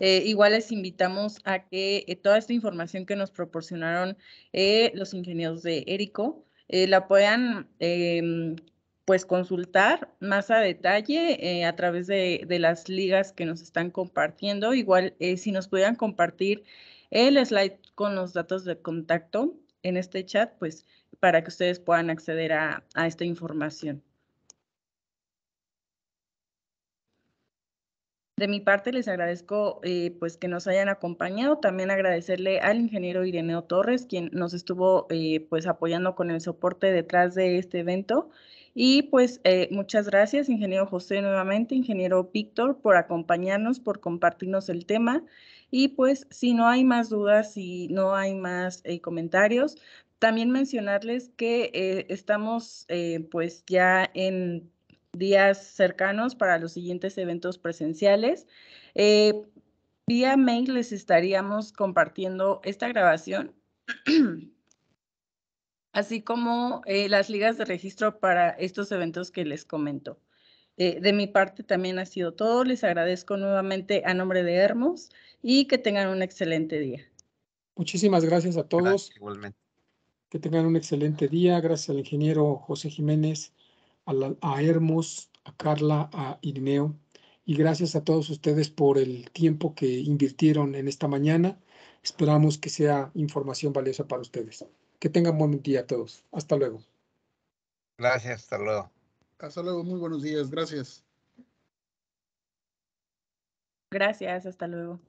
Eh, igual les invitamos a que eh, toda esta información que nos proporcionaron eh, los ingenieros de Erico la puedan em, pues consultar más a detalle a través de, las ligas que nos están compartiendo. Igual si nos pudieran compartir el slide con los datos de contacto en este chat, pues para que ustedes puedan acceder a esta información. De mi parte les agradezco eh, pues que nos hayan acompañado, también agradecerle al ingeniero Ireneo Torres, quien nos estuvo eh, pues apoyando con el soporte detrás de este evento. Y pues eh, muchas gracias, ingeniero José nuevamente, ingeniero Víctor, por acompañarnos, por compartirnos el tema. Y pues si no hay más dudas, si no hay más comentarios, también mencionarles que estamos pues ya en días cercanos para los siguientes eventos presenciales. Eh, vía mail les estaríamos compartiendo esta grabación, [clears throat] así como eh, las ligas de registro para estos eventos que les comento. Eh, de mi parte también ha sido todo. Les agradezco nuevamente a nombre de Hermos y que tengan un excelente día. Muchísimas gracias a todos. Que tengan un excelente día. Gracias al ingeniero José Jiménez a, Hermos, a Carla, a Irineo. Y gracias a todos ustedes por el tiempo que invirtieron en esta mañana. Esperamos que sea información valiosa para ustedes. Que tengan buen día a todos. Hasta luego. Gracias, hasta luego. Hasta luego, muy buenos días, gracias. Gracias, hasta luego.